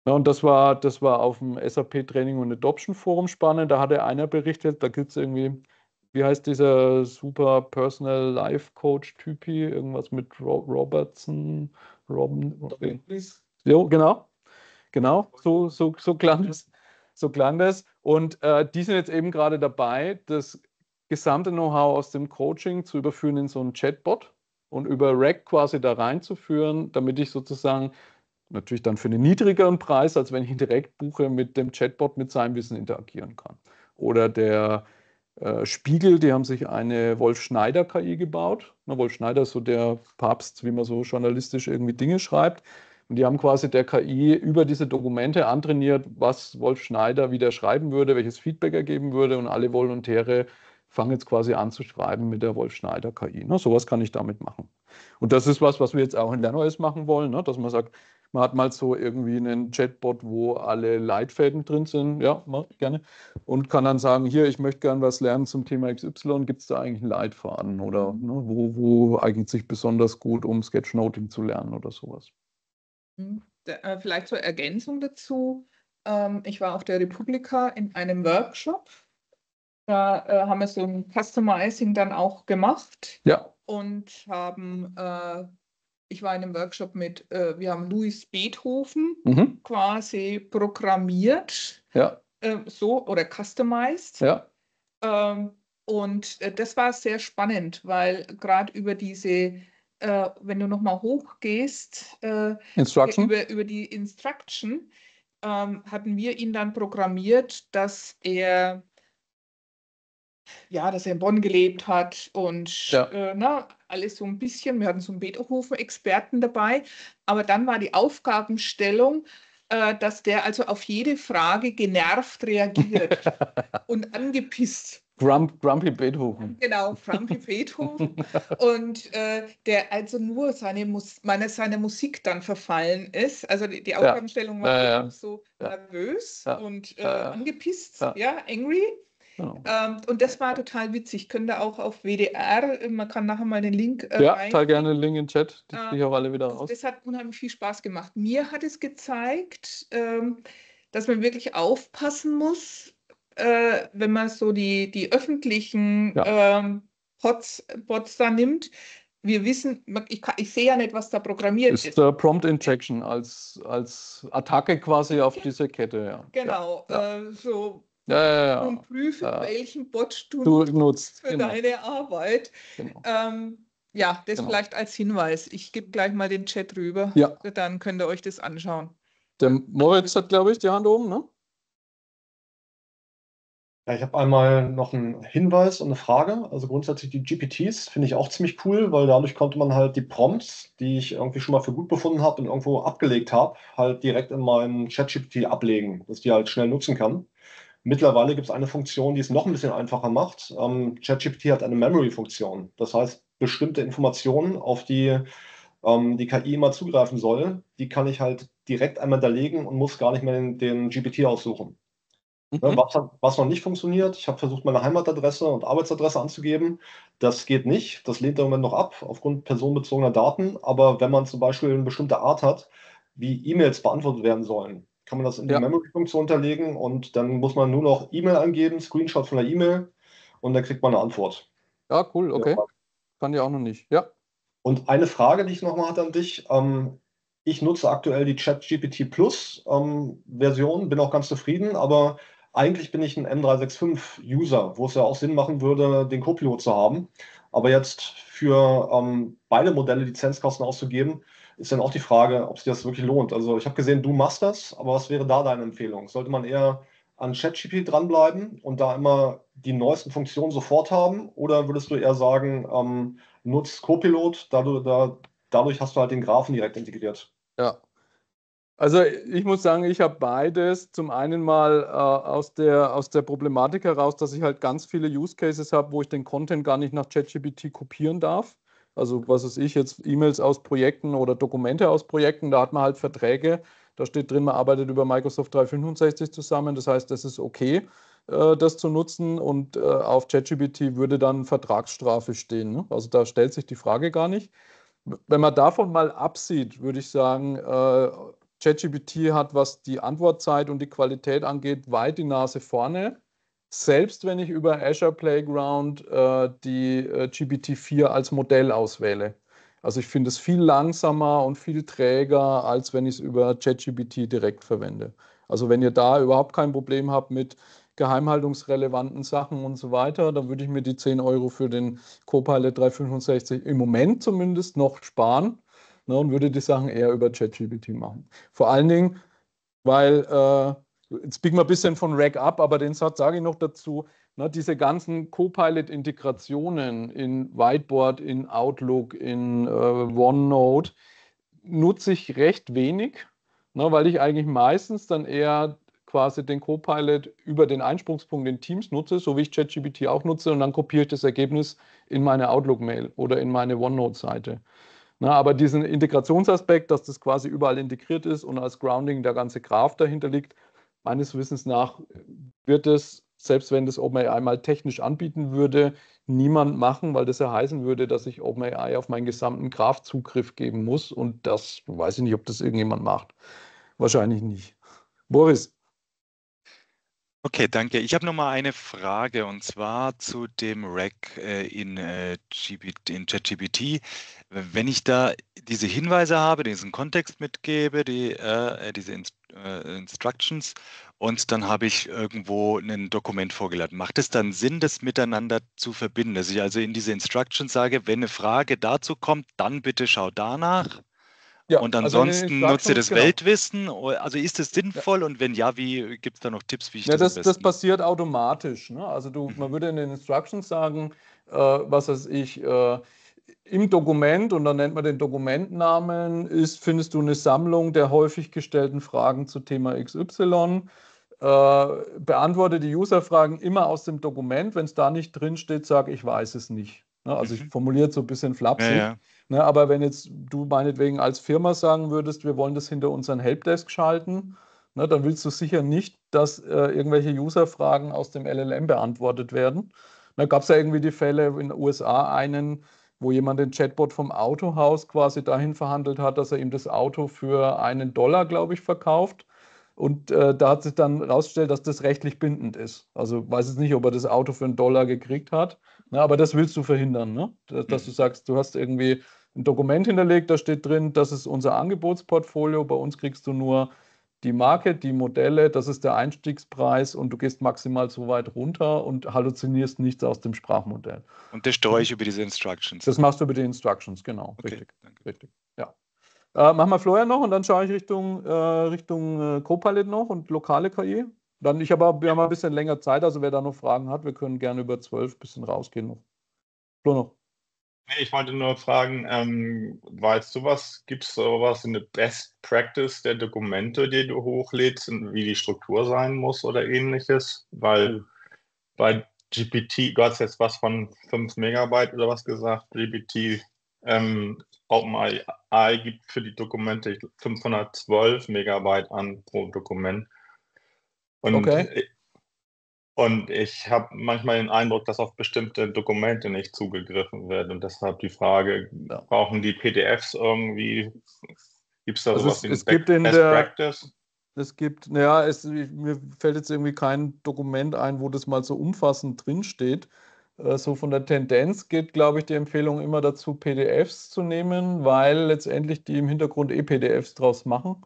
Speaker 2: Ja, und das war, das war auf dem SAP Training und Adoption Forum spannend. Da hatte einer berichtet, da gibt es irgendwie, wie heißt dieser super Personal Life Coach Typi, irgendwas mit Robertson, Robin. Please. Jo, genau. Genau, so, so, so klang das. So klang das. Und äh, die sind jetzt eben gerade dabei, das gesamte Know-how aus dem Coaching zu überführen in so einen Chatbot und über Rack quasi da reinzuführen, damit ich sozusagen natürlich dann für einen niedrigeren Preis, als wenn ich ihn direkt buche mit dem Chatbot mit seinem Wissen interagieren kann. Oder der äh, Spiegel, die haben sich eine Wolf Schneider KI gebaut. Na, Wolf Schneider ist so der Papst, wie man so journalistisch irgendwie Dinge schreibt. Und die haben quasi der KI über diese Dokumente antrainiert, was Wolf Schneider wieder schreiben würde, welches Feedback er geben würde. Und alle Volontäre fangen jetzt quasi an zu schreiben mit der Wolf Schneider KI. Ne? Sowas kann ich damit machen. Und das ist was, was wir jetzt auch in LernOS machen wollen, ne? dass man sagt, man hat mal so irgendwie einen Chatbot, wo alle Leitfäden drin sind. Ja, mal, gerne. Und kann dann sagen, hier, ich möchte gerne was lernen zum Thema XY. Gibt es da eigentlich einen Leitfaden? Oder ne, wo, wo eignet sich besonders gut, um Sketchnoting zu lernen oder sowas?
Speaker 3: Hm, äh, vielleicht zur Ergänzung dazu. Ähm, ich war auf der Republika in einem Workshop. Da äh, haben wir so ein Customizing dann auch gemacht. Ja. Und haben äh, ich war in einem Workshop mit, äh, wir haben Louis Beethoven mhm. quasi programmiert, ja. äh, so oder customized. Ja. Ähm, und äh, das war sehr spannend, weil gerade über diese, äh, wenn du nochmal hochgehst, äh,
Speaker 2: Instruction. Über,
Speaker 3: über die Instruction, ähm, hatten wir ihn dann programmiert, dass er ja, dass er in Bonn gelebt hat und ja. äh, na, alles so ein bisschen. Wir hatten so einen Beethoven-Experten dabei. Aber dann war die Aufgabenstellung, äh, dass der also auf jede Frage genervt reagiert
Speaker 2: und angepisst. Grump, Grumpy Beethoven.
Speaker 3: Genau, Grumpy Beethoven. und äh, der also nur seine, Mus meine, seine Musik dann verfallen ist. Also die, die Aufgabenstellung war ja, ja, ja. so nervös und äh, angepisst, ja, angry. Genau. Ähm, und das war total witzig. Könnt ihr auch auf WDR, äh, man kann nachher mal den Link. Äh, ja, total
Speaker 2: gerne den Link in den Chat. Die ähm, kriege ich auch alle wieder raus. Das
Speaker 3: hat unheimlich viel Spaß gemacht. Mir hat es gezeigt, ähm, dass man wirklich aufpassen muss, äh, wenn man so die, die öffentlichen ja. ähm, Bots da nimmt, wir wissen, ich, kann, ich, sehe ja nicht, was da programmiert ist. Ist
Speaker 2: der äh, Prompt Injection als, als Attacke quasi auf ja. diese Kette, ja. Genau,
Speaker 3: ja. Äh, so
Speaker 2: ja, ja, ja. und prüfen,
Speaker 3: welchen Bot du, du
Speaker 2: nutzt für genau. deine
Speaker 3: Arbeit. Genau. Ähm, ja, das genau. vielleicht als Hinweis. Ich gebe gleich mal den Chat rüber. Ja. Dann könnt ihr
Speaker 2: euch das anschauen. Der Moritz hat, glaube ich, die Hand oben, ne?
Speaker 5: Ja, ich habe einmal noch einen Hinweis und eine Frage. Also grundsätzlich die GPTs finde ich auch ziemlich cool, weil dadurch konnte man halt die Prompts, die ich irgendwie schon mal für gut befunden habe und irgendwo abgelegt habe, halt direkt in meinen Chat-GPT ablegen, dass ich die halt schnell nutzen kann. Mittlerweile gibt es eine Funktion, die es noch ein bisschen einfacher macht. Ähm, ChatGPT hat eine Memory-Funktion. Das heißt, bestimmte Informationen, auf die ähm, die KI immer zugreifen soll, die kann ich halt direkt einmal hinterlegen und muss gar nicht mehr den, den GPT aussuchen. Ne, mhm. Was, was, noch nicht funktioniert, ich habe versucht, meine Heimatadresse und Arbeitsadresse anzugeben. Das geht nicht. Das lehnt im Moment noch ab, aufgrund personenbezogener Daten. Aber wenn man zum Beispiel eine bestimmte Art hat, wie E-Mails beantwortet werden sollen, kann man das in die ja. Memory-Funktion unterlegen und dann muss man nur noch E-Mail angeben, Screenshot von der E-Mail und dann kriegt man eine Antwort. Ja, cool, okay. Ja. Kann ich auch noch nicht, ja. Und eine Frage, die ich nochmal hatte an dich. Ähm, ich nutze aktuell die ChatGPT Plus ähm, Version, bin auch ganz zufrieden, aber eigentlich bin ich ein M365-User, wo es ja auch Sinn machen würde, den Copilot zu haben. Aber jetzt für ähm, beide Modelle Lizenzkosten auszugeben, ist dann auch die Frage, ob sich das wirklich lohnt. Also ich habe gesehen, du machst das, aber was wäre da deine Empfehlung? Sollte man eher an ChatGPT dranbleiben und da immer die neuesten Funktionen sofort haben? Oder würdest du eher sagen, ähm, nutzt Copilot, dadurch, da, dadurch hast du halt den Graphen direkt integriert?
Speaker 2: Ja. Also ich muss sagen, ich habe beides. Zum einen mal äh, aus, der, aus der Problematik heraus, dass ich halt ganz viele Use Cases habe, wo ich den Content gar nicht nach ChatGPT kopieren darf. Also was weiß ich, jetzt E-Mails aus Projekten oder Dokumente aus Projekten, da hat man halt Verträge, da steht drin, man arbeitet über Microsoft 365 zusammen, das heißt, das ist okay, äh, das zu nutzen und äh, auf ChatGPT würde dann Vertragsstrafe stehen. Ne? Also da stellt sich die Frage gar nicht. Wenn man davon mal absieht, würde ich sagen, äh, ChatGPT hat, was die Antwortzeit und die Qualität angeht, weit die Nase vorne selbst wenn ich über Azure Playground äh, die äh, GPT-4 als Modell auswähle. Also ich finde es viel langsamer und viel träger, als wenn ich es über ChatGPT direkt verwende. Also wenn ihr da überhaupt kein Problem habt mit geheimhaltungsrelevanten Sachen und so weiter, dann würde ich mir die 10 Euro für den Copilot 365 im Moment zumindest noch sparen ne, und würde die Sachen eher über ChatGPT machen. Vor allen Dingen, weil äh, Jetzt biegen wir ein bisschen von Rack ab, aber den Satz sage ich noch dazu. Ne, diese ganzen Copilot-Integrationen in Whiteboard, in Outlook, in äh, OneNote nutze ich recht wenig, ne, weil ich eigentlich meistens dann eher quasi den Copilot über den Einsprungspunkt in Teams nutze, so wie ich ChatGPT auch nutze, und dann kopiere ich das Ergebnis in meine Outlook-Mail oder in meine OneNote-Seite. Na, aber diesen Integrationsaspekt, dass das quasi überall integriert ist und als Grounding der ganze Graph dahinter liegt, meines Wissens nach wird es, selbst wenn das OpenAI mal technisch anbieten würde, niemand machen, weil das ja heißen würde, dass ich OpenAI auf meinen gesamten Graph Zugriff geben muss. Und das weiß ich nicht, ob das irgendjemand macht. Wahrscheinlich nicht. Boris.
Speaker 5: Okay, danke. Ich habe noch mal eine Frage und zwar zu dem Rack äh, in, äh, in ChatGPT. Wenn ich da diese Hinweise habe, diesen Kontext mitgebe, die, äh, diese Inspiration, äh, Instructions und dann habe ich irgendwo ein Dokument vorgeladen. Macht es dann Sinn, das miteinander zu verbinden? Dass ich also in diese Instructions sage, wenn eine Frage dazu kommt, dann bitte schau danach.
Speaker 2: Ja, und also ansonsten also nutze das genau.
Speaker 5: Weltwissen. Also ist es sinnvoll ja. und wenn ja, wie gibt es da noch Tipps, wie ich ja, das, das Das
Speaker 2: passiert automatisch. Ne? Also du, mhm. man würde in den Instructions sagen, äh, was weiß ich, äh, im Dokument, und dann nennt man den Dokumentnamen, ist, findest du eine Sammlung der häufig gestellten Fragen zu Thema XY. Äh, beantworte die Userfragen immer aus dem Dokument. Wenn es da nicht drin steht, sage ich weiß es nicht. Ne? Also ich mhm. formuliere es so ein bisschen flapsig. Ja, ja. Ne? Aber wenn jetzt du meinetwegen als Firma sagen würdest, wir wollen das hinter unseren Helpdesk schalten, ne? dann willst du sicher nicht, dass äh, irgendwelche Userfragen aus dem LLM beantwortet werden. Ne, da gab es ja irgendwie die Fälle in den USA einen, wo jemand den Chatbot vom Autohaus quasi dahin verhandelt hat, dass er ihm das Auto für einen Dollar, glaube ich, verkauft. Und äh, da hat sich dann herausgestellt, dass das rechtlich bindend ist. Also weiß jetzt nicht, ob er das Auto für einen Dollar gekriegt hat. Na, ne, aber das willst du verhindern, ne? dass, dass du mhm. sagst, du hast irgendwie ein Dokument hinterlegt, da steht drin, das ist unser Angebotsportfolio, bei uns kriegst du nur die Marke, die Modelle, das ist der Einstiegspreis und du gehst maximal so weit runter und halluzinierst nichts aus dem Sprachmodell.
Speaker 5: Und das steuere ich über diese Instructions.
Speaker 2: Das machst du über die Instructions, genau. Okay, richtig. Danke. richtig. Ja. Äh, machen wir Florian noch und dann schaue ich Richtung, äh, Richtung äh, Copilot noch und lokale KI. Dann, ich habe aber ein bisschen länger Zeit, also wer da noch Fragen hat, wir können gerne über zwölf ein bisschen rausgehen noch. Flo noch.
Speaker 5: Nee, ich wollte nur fragen, ähm, weißt du was, gibt es sowas in der Best Practice der Dokumente, die du hochlädst, und wie die Struktur sein muss oder ähnliches? Weil mhm. bei GPT, du hast jetzt was von 5 Megabyte oder was gesagt, GPT ähm, OpenAI gibt für die Dokumente 512 Megabyte an pro Dokument. Und okay. Und ich habe manchmal den Eindruck, dass auf bestimmte Dokumente nicht zugegriffen wird. Und deshalb die Frage, ja. brauchen die PDFs irgendwie? Gibt es da also sowas es, wie es gibt Best in der,
Speaker 2: Practice? Es gibt, naja, es, mir fällt jetzt irgendwie kein Dokument ein, wo das mal so umfassend drinsteht. Äh, so von der Tendenz geht, glaube ich, die Empfehlung immer dazu, PDFs zu nehmen, weil letztendlich die im Hintergrund eh PDFs draus machen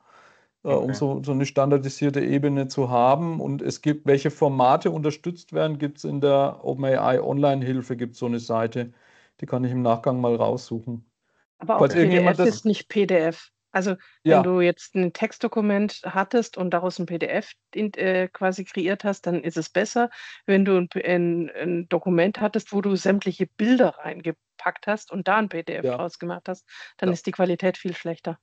Speaker 2: Okay. Äh, um genau. so, so eine standardisierte Ebene zu haben. Und es gibt, welche Formate unterstützt werden, gibt es in der OpenAI Online-Hilfe, gibt es so eine Seite. Die kann ich im Nachgang mal raussuchen. Aber auch Falls PDF das, ist
Speaker 3: nicht PDF. Also ja. wenn du jetzt ein Textdokument hattest und daraus ein PDF in, äh, quasi kreiert hast, dann ist es besser, wenn du ein, ein, ein, Dokument hattest, wo du sämtliche Bilder reingepackt hast und da ein PDF ja. rausgemacht hast, dann ja. ist die Qualität viel schlechter.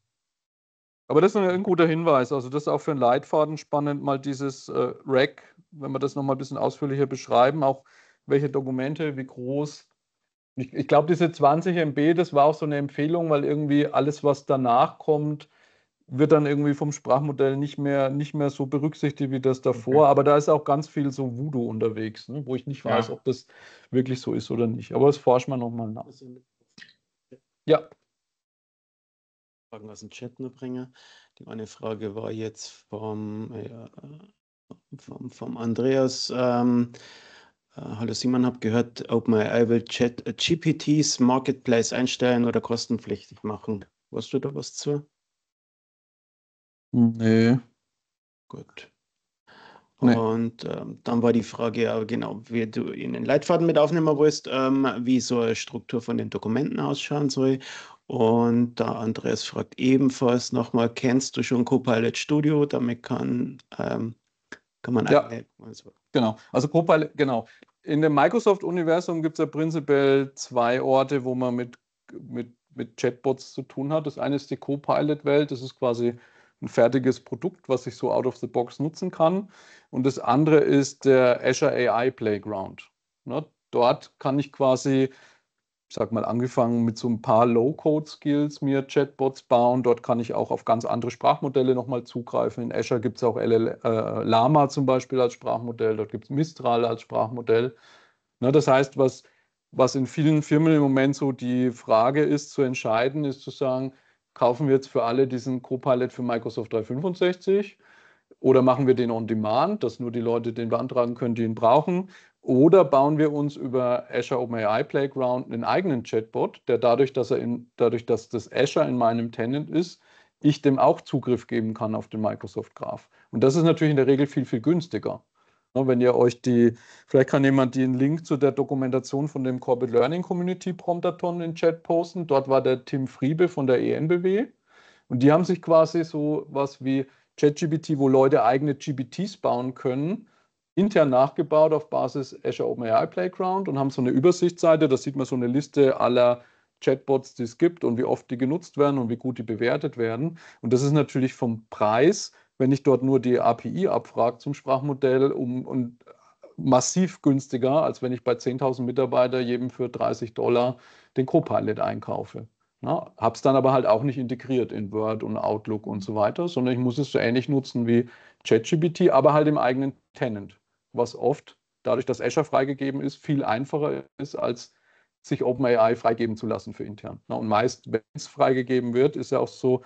Speaker 2: Aber das ist ein guter Hinweis. Also das ist auch für einen Leitfaden spannend, mal dieses äh, Rack, wenn wir das nochmal ein bisschen ausführlicher beschreiben, auch welche Dokumente, wie groß. Ich, ich glaube, diese 20 MB, das war auch so eine Empfehlung, weil irgendwie alles, was danach kommt, wird dann irgendwie vom Sprachmodell nicht mehr, nicht mehr so berücksichtigt wie das davor. Okay. Aber da ist auch ganz viel so Voodoo unterwegs, ne? wo ich nicht weiß, ja. ob das wirklich so ist oder nicht. Aber das forschen wir nochmal nach.
Speaker 4: Ja. Fragen aus dem Chat nur bringen. Die eine Frage war jetzt vom, ja, äh, äh, vom, vom Andreas. Ähm, äh, Hallo Simon, habe gehört, OpenAI will Chat GPTs Marketplace einstellen oder kostenpflichtig machen. Weißt du da was zu?
Speaker 1: Nee.
Speaker 4: Gut. Nee. Und ähm, dann war die Frage, genau, wie du in den Leitfaden mit aufnehmen willst, ähm, wie so eine Struktur von den Dokumenten ausschauen soll und der Andreas fragt ebenfalls nochmal, kennst du schon Copilot Studio? Damit kann, ähm, kann man ja, also. Genau,
Speaker 2: also Copilot, genau. In dem Microsoft-Universum gibt es ja prinzipiell zwei Orte, wo man mit, mit, mit Chatbots zu tun hat. Das eine ist die Copilot-Welt, das ist quasi ein fertiges Produkt, was ich so out of the box nutzen kann. Und das andere ist der Azure AI Playground. Ne? Dort kann ich quasi sag mal, angefangen mit so ein paar Low-Code-Skills mir Chatbots bauen. Dort kann ich auch auf ganz andere Sprachmodelle nochmal zugreifen. In Azure gibt es auch LL, äh, Lama zum Beispiel als Sprachmodell, dort gibt es Mistral als Sprachmodell. Ne, das heißt, was, was in vielen Firmen im Moment so die Frage ist, zu entscheiden, ist zu sagen, kaufen wir jetzt für alle diesen Copilot für Microsoft 365 oder machen wir den on demand, dass nur die Leute den beantragen können, die ihn brauchen? Oder bauen wir uns über Azure OpenAI Playground einen eigenen Chatbot, der dadurch, dass er in, dadurch, dass das Azure in meinem Tenant ist, ich dem auch Zugriff geben kann auf den Microsoft Graph. Und das ist natürlich in der Regel viel, viel günstiger. Ne, wenn ihr euch die, vielleicht kann jemand den Link zu der Dokumentation von dem Corporate Learning Community Promptathon in den Chat posten. Dort war der Tim Friebe von der ENBW. Und die haben sich quasi so was wie ChatGPT, wo Leute eigene GPTs bauen können, intern nachgebaut auf Basis Azure OpenAI Playground und haben so eine Übersichtsseite. Da sieht man so eine Liste aller Chatbots, die es gibt und wie oft die genutzt werden und wie gut die bewertet werden. Und das ist natürlich vom Preis, wenn ich dort nur die API abfrage zum Sprachmodell, um, und massiv günstiger, als wenn ich bei 10.000 Mitarbeitern jedem für 30 Dollar den Copilot einkaufe. Ja, habe es dann aber halt auch nicht integriert in Word und Outlook und so weiter, sondern ich muss es so ähnlich nutzen wie ChatGPT, aber halt im eigenen Tenant was oft dadurch, dass Azure freigegeben ist, viel einfacher ist, als sich OpenAI freigeben zu lassen für intern. und meist, wenn es freigegeben wird, ist ja auch so,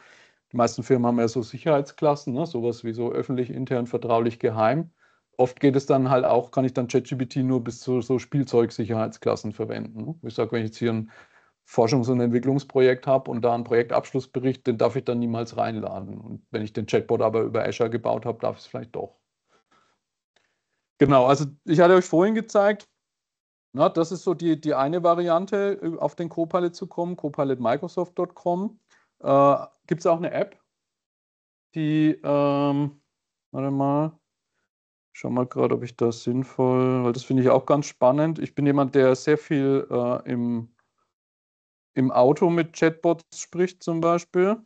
Speaker 2: die meisten Firmen haben ja so Sicherheitsklassen, ne? sowas wie so öffentlich, intern, vertraulich, geheim. Oft geht es dann halt auch, kann ich dann ChatGPT nur bis zu so Spielzeugsicherheitsklassen verwenden. Ne? Ich sage, wenn ich jetzt hier ein Forschungs- und Entwicklungsprojekt habe und da einen Projektabschlussbericht, den darf ich dann niemals reinladen. Und wenn ich den Chatbot aber über Azure gebaut habe, darf ich es vielleicht doch. Genau, also ich hatte euch vorhin gezeigt, na, das ist so die, die eine Variante, äh, auf den Copilot zu kommen, copilotmicrosoft.com. Äh, Gibt es auch eine App, die, ähm, warte mal, schau mal gerade, ob ich das sinnvoll, weil das finde ich auch ganz spannend. Ich bin jemand, der sehr viel äh, im, im Auto mit Chatbots spricht zum Beispiel.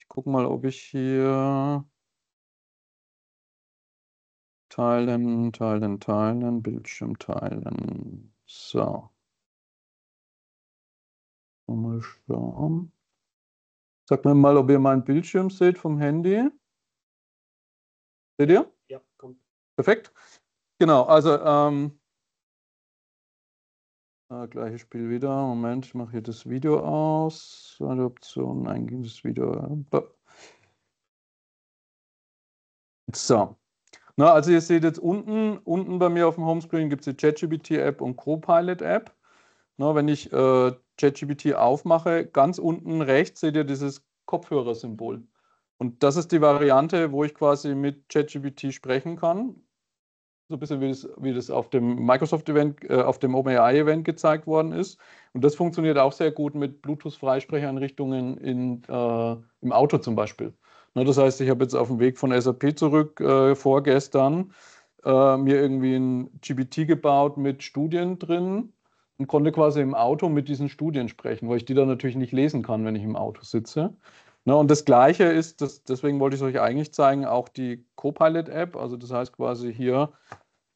Speaker 2: Ich gucke mal, ob ich hier Teilen, teilen, teilen, Bildschirm teilen. So. Mal schauen. Sagt mir mal, ob ihr meinen Bildschirm
Speaker 1: seht vom Handy. Seht ihr? Ja, kommt. Perfekt.
Speaker 2: Genau, also ähm, äh, gleiches Spiel wieder. Moment, ich mache hier das Video aus. Adoption, eingehen das Video. So. Na, also ihr seht jetzt unten, unten bei mir auf dem Homescreen gibt es die ChatGPT-App und Copilot-App. Wenn ich äh, ChatGPT aufmache, ganz unten rechts seht ihr dieses Kopfhörersymbol. Und das ist die Variante, wo ich quasi mit ChatGPT sprechen kann. So ein bisschen wie das, wie das auf dem Microsoft-Event, äh, auf dem OpenAI-Event gezeigt worden ist. Und das funktioniert auch sehr gut mit Bluetooth-Freisprecheinrichtungen äh, im Auto zum Beispiel. Ne, das heißt, ich habe jetzt auf dem Weg von SAP zurück äh, vorgestern äh, mir irgendwie ein GPT gebaut mit Studien drin und konnte quasi im Auto mit diesen Studien sprechen, weil ich die dann natürlich nicht lesen kann, wenn ich im Auto sitze. Ne, und das Gleiche ist, das, deswegen wollte ich es euch eigentlich zeigen, auch die Copilot-App. Also das heißt quasi hier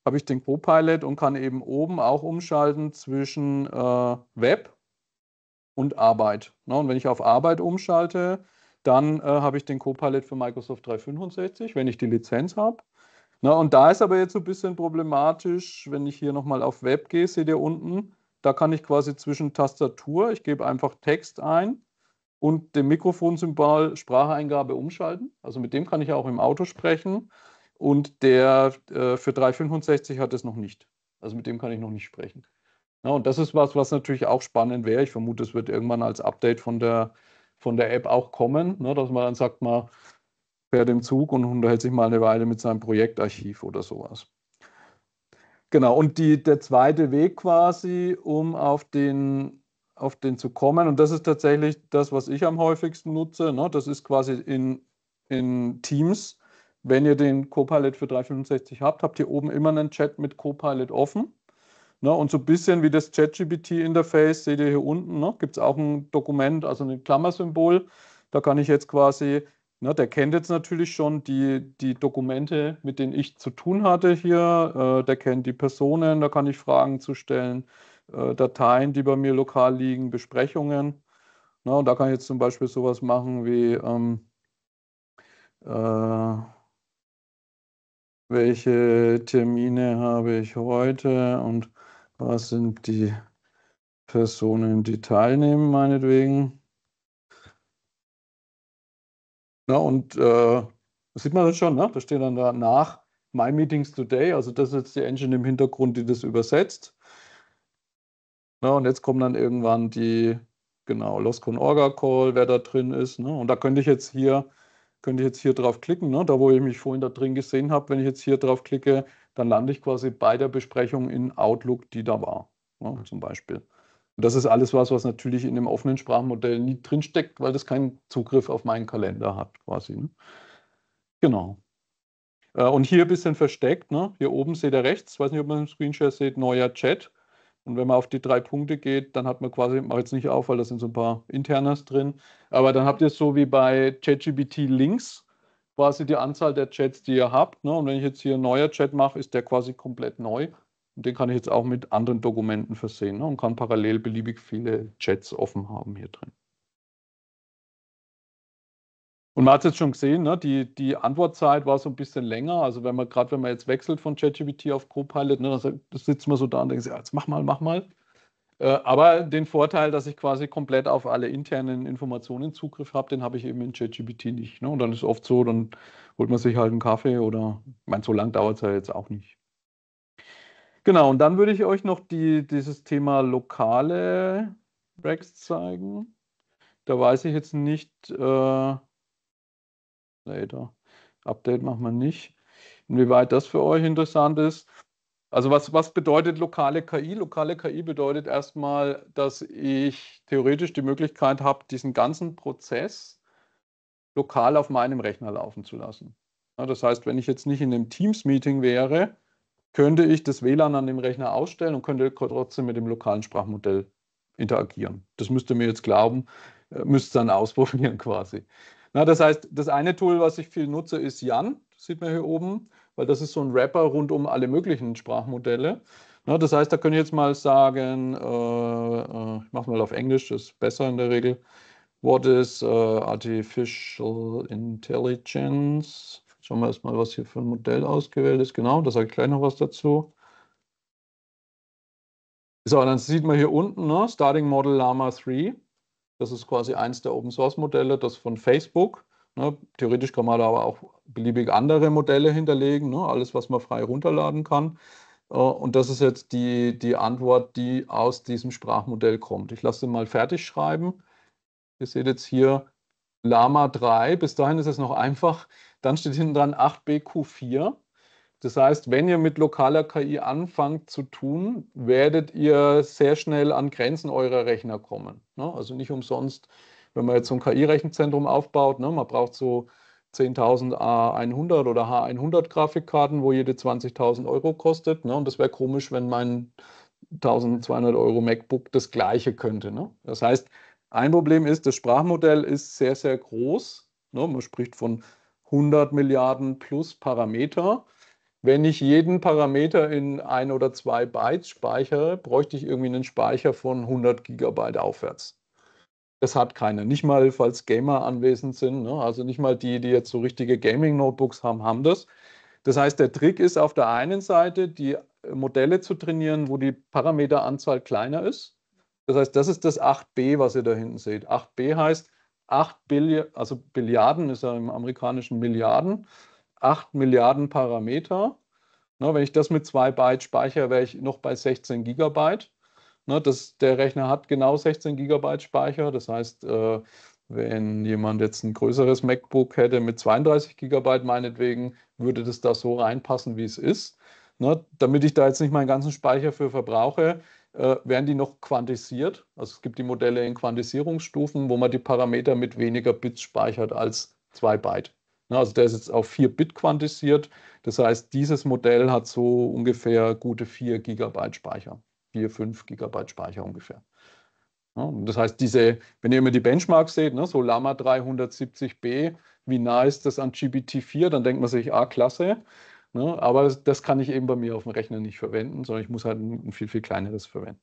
Speaker 2: habe ich den Copilot und kann eben oben auch umschalten zwischen äh, Web und Arbeit. Ne, und wenn ich auf Arbeit umschalte, dann äh, habe ich den Copilot für Microsoft 365, wenn ich die Lizenz habe. Na, und da ist aber jetzt so ein bisschen problematisch, wenn ich hier nochmal auf Web gehe, seht ihr unten, da kann ich quasi zwischen Tastatur, ich gebe einfach Text ein und dem Mikrofonsymbol Spracheingabe umschalten. Also mit dem kann ich auch im Auto sprechen. Und der äh, für 365 hat es noch nicht. Also mit dem kann ich noch nicht sprechen. Na, und das ist was, was natürlich auch spannend wäre. Ich vermute, es wird irgendwann als Update von der von der App auch kommen, ne, dass man dann sagt, man fährt im Zug und unterhält sich mal eine Weile mit seinem Projektarchiv oder sowas. Genau, und die, der zweite Weg quasi, um auf den, auf den zu kommen, und das ist tatsächlich das, was ich am häufigsten nutze, ne, das ist quasi in, in Teams. Wenn ihr den Copilot für 365 habt, habt ihr oben immer einen Chat mit Copilot offen. Ne, und so ein bisschen wie das ChatGPT-Interface, seht ihr hier unten, ne, gibt es auch ein Dokument, also ein Klammersymbol. Da kann ich jetzt quasi, ne, der kennt jetzt natürlich schon die, die Dokumente, mit denen ich zu tun hatte hier. Äh, der kennt die Personen, da kann ich Fragen zu stellen, äh, Dateien, die bei mir lokal liegen, Besprechungen. Ne, und da kann ich jetzt zum Beispiel sowas machen wie, ähm, äh, welche Termine habe ich heute und was sind die Personen, die teilnehmen, meinetwegen? Na, und äh, das sieht man das schon, ne? da steht dann da nach My Meetings Today, also das ist jetzt die Engine im Hintergrund, die das übersetzt. Na, und jetzt kommen dann irgendwann die, genau, Loscon Orga Call, wer da drin ist. Ne? Und da könnte ich jetzt hier, könnte ich jetzt hier drauf klicken, ne? da wo ich mich vorhin da drin gesehen habe, wenn ich jetzt hier drauf klicke, dann lande ich quasi bei der Besprechung in Outlook, die da war, ne, hm. zum Beispiel. Und das ist alles was, was natürlich in dem offenen Sprachmodell nie drinsteckt, weil das keinen Zugriff auf meinen Kalender hat, quasi. Ne? Genau. Äh, und hier ein bisschen versteckt, ne? hier oben seht ihr rechts, weiß nicht, ob man im Screenshare seht, neuer Chat. Und wenn man auf die drei Punkte geht, dann hat man quasi, mache jetzt nicht auf, weil da sind so ein paar Internas drin, aber dann habt ihr es so wie bei ChatGPT Links, quasi die Anzahl der Chats, die ihr habt. Ne? Und wenn ich jetzt hier ein neuer Chat mache, ist der quasi komplett neu. Und den kann ich jetzt auch mit anderen Dokumenten versehen ne? und kann parallel beliebig viele Chats offen haben hier drin. Und man hat es jetzt schon gesehen, ne? die, die Antwortzeit war so ein bisschen länger. Also wenn man gerade wenn man jetzt wechselt von ChatGPT auf Copilot, ne, dann sitzt man so da und denkt ja, jetzt mach mal, mach mal. Äh, aber den Vorteil, dass ich quasi komplett auf alle internen Informationen Zugriff habe, den habe ich eben in ChatGPT nicht. Ne? Und dann ist oft so, dann holt man sich halt einen Kaffee oder, ich meine, so lang dauert es ja jetzt auch nicht. Genau, und dann würde ich euch noch die, dieses Thema lokale Racks zeigen. Da weiß ich jetzt nicht, äh, later, Update machen wir nicht, inwieweit das für euch interessant ist. Also was, was bedeutet lokale KI? Lokale KI bedeutet erstmal, dass ich theoretisch die Möglichkeit habe, diesen ganzen Prozess lokal auf meinem Rechner laufen zu lassen. Ja, das heißt, wenn ich jetzt nicht in einem Teams-Meeting wäre, könnte ich das WLAN an dem Rechner ausstellen und könnte trotzdem mit dem lokalen Sprachmodell interagieren. Das müsst ihr mir jetzt glauben, äh, müsst es dann ausprobieren quasi. Na, das heißt, das eine Tool, was ich viel nutze, ist Jan. Das sieht man hier oben weil das ist so ein Wrapper rund um alle möglichen Sprachmodelle. Na, das heißt, da könnte ich jetzt mal sagen, äh, äh, ich mache mal auf Englisch, das ist besser in der Regel. What is äh, Artificial Intelligence? Schauen wir erstmal, was hier für ein Modell ausgewählt ist. Genau, da sage ich gleich noch was dazu. So, dann sieht man hier unten, ne? Starting Model Llama 3. Das ist quasi eins der Open Source Modelle, das von Facebook. Ne? Theoretisch kann man da aber auch beliebig andere Modelle hinterlegen, ne? alles, was man frei runterladen kann. Äh, und das ist jetzt die, die Antwort, die aus diesem Sprachmodell kommt. Ich lasse den mal fertig schreiben. Ihr seht jetzt hier Lama 3. Bis dahin ist es noch einfach. Dann steht hinten dran 8BQ4. Das heißt, wenn ihr mit lokaler KI anfangt zu tun, werdet ihr sehr schnell an Grenzen eurer Rechner kommen. Ne, also nicht umsonst wenn man jetzt so ein KI-Rechenzentrum aufbaut, ne, man braucht so 10.000 A100 oder H100 Grafikkarten, wo jede 20.000 Euro kostet. Ne? Und das wäre komisch, wenn mein 1.200 Euro MacBook das gleiche könnte. Ne? Das heißt, ein Problem ist, das Sprachmodell ist sehr, sehr groß. Ne? Man spricht von 100 Milliarden plus Parameter. Wenn ich jeden Parameter in ein oder zwei Bytes speichere, bräuchte ich irgendwie einen Speicher von 100 Gigabyte aufwärts. Es hat keiner. Nicht mal, falls Gamer anwesend sind. Ne? Also nicht mal die, die jetzt so richtige Gaming-Notebooks haben, haben das. Das heißt, der Trick ist auf der einen Seite, die äh, Modelle zu trainieren, wo die Parameteranzahl kleiner ist. Das heißt, das ist das 8b, was ihr da hinten seht. 8b heißt 8 Billi also Billiarden ist ja im amerikanischen Milliarden, 8 Milliarden Parameter. Na, ne, wenn ich das mit 2 Byte speichere, wäre ich noch bei 16 Gigabyte. Ne, das, der Rechner hat genau 16 GB Speicher. Das heißt, äh, wenn jemand jetzt ein größeres MacBook hätte mit 32 GB meinetwegen, würde das da so reinpassen, wie es ist. Ne, damit ich da jetzt nicht meinen ganzen Speicher für verbrauche, äh, werden die noch quantisiert. Also es gibt die Modelle in Quantisierungsstufen, wo man die Parameter mit weniger Bits speichert als 2 Byte. Ne, also der ist jetzt auf 4 Bit quantisiert. Das heißt, dieses Modell hat so ungefähr gute 4 GB Speicher. 4, 5 Gigabyte Speicher ungefähr. Ja, das heißt, diese, wenn ihr immer die Benchmarks seht, ne, so Lama 370b, wie nah ist das an GPT-4, dann denkt man sich, ah, klasse. Ne, aber das kann ich eben bei mir auf dem Rechner nicht verwenden, sondern ich muss halt ein viel, viel kleineres verwenden.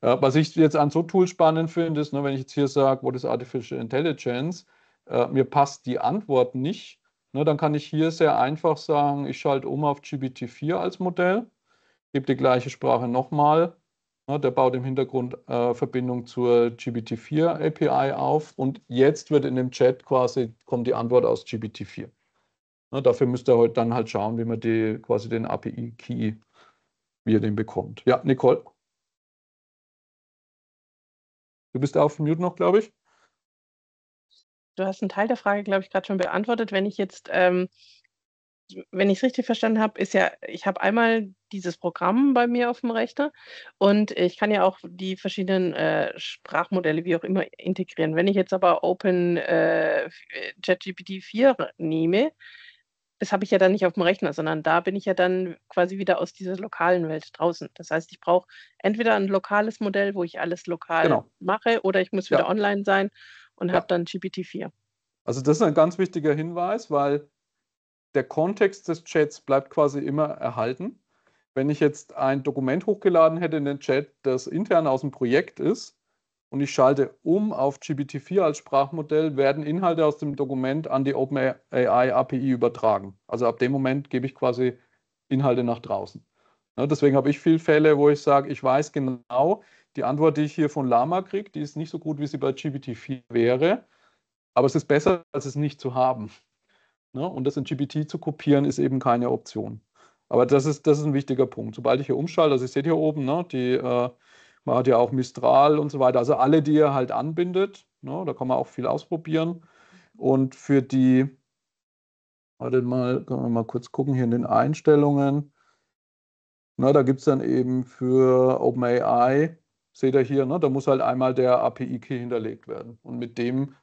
Speaker 2: Äh, was ich jetzt an so Tools spannend finde, ist, ne, wenn ich jetzt hier sage, what is Artificial Intelligence, äh, mir passt die Antwort nicht, ne, dann kann ich hier sehr einfach sagen, ich schalte um auf GPT-4 als Modell, gebe die gleiche Sprache nochmal Ne, der baut im Hintergrund äh, Verbindung zur GPT-4 API auf und jetzt wird in dem Chat quasi kommt die Antwort aus GPT-4. Ne, dafür müsst ihr heute dann halt schauen, wie man die, quasi den API-Key, wie ihr den bekommt. Ja, Nicole. Du bist auf Mute noch, glaube ich.
Speaker 1: Du hast einen Teil der Frage, glaube ich, gerade schon beantwortet.
Speaker 3: Wenn ich jetzt ähm wenn ich es richtig verstanden habe, ist ja, ich habe einmal dieses Programm bei mir auf dem Rechner und ich kann ja auch die verschiedenen äh, Sprachmodelle, wie auch immer, integrieren. Wenn ich jetzt aber Open äh, ChatGPT 4 nehme, das habe ich ja dann nicht auf dem Rechner, sondern da bin ich ja dann quasi wieder aus dieser lokalen Welt draußen. Das heißt, ich brauche entweder ein lokales Modell, wo ich alles lokal genau. mache, oder ich muss wieder ja. online sein und ja. habe dann GPT-4.
Speaker 2: Also das ist ein ganz wichtiger Hinweis, weil der Kontext des Chats bleibt quasi immer erhalten. Wenn ich jetzt ein Dokument hochgeladen hätte in den Chat, das intern aus dem Projekt ist, und ich schalte um auf GPT-4 als Sprachmodell, werden Inhalte aus dem Dokument an die OpenAI API übertragen. Also ab dem Moment gebe ich quasi Inhalte nach draußen. Ja, ne, deswegen habe ich viele Fälle, wo ich sage, ich weiß genau, die Antwort, die ich hier von Lama kriege, die ist nicht so gut, wie sie bei GPT-4 wäre, aber es ist besser, als es nicht zu haben. Ne? Und das in GPT zu kopieren, ist eben keine Option. Aber das ist, das ist ein wichtiger Punkt. Sobald ich hier umschalte, also ihr seht hier oben, ne, die, äh, man hat ja auch Mistral und so weiter, also alle, die ihr halt anbindet, ne, da kann man auch viel ausprobieren. Und für die, warte mal, können wir mal kurz gucken hier in den Einstellungen. Na, da gibt es dann eben für OpenAI, seht ihr hier, ne, da muss halt einmal der API-Key hinterlegt werden. Und mit dem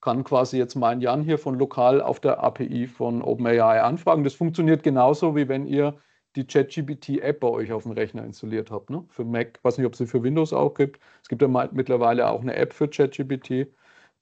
Speaker 2: kann quasi jetzt meinen Jan hier von lokal auf der API von OpenAI anfragen. Das funktioniert genauso, wie wenn ihr die ChatGPT-App bei euch auf dem Rechner installiert habt. Ne? Für Mac, weiß nicht, ob es sie für Windows auch gibt. Es gibt ja mittlerweile auch eine App für ChatGPT.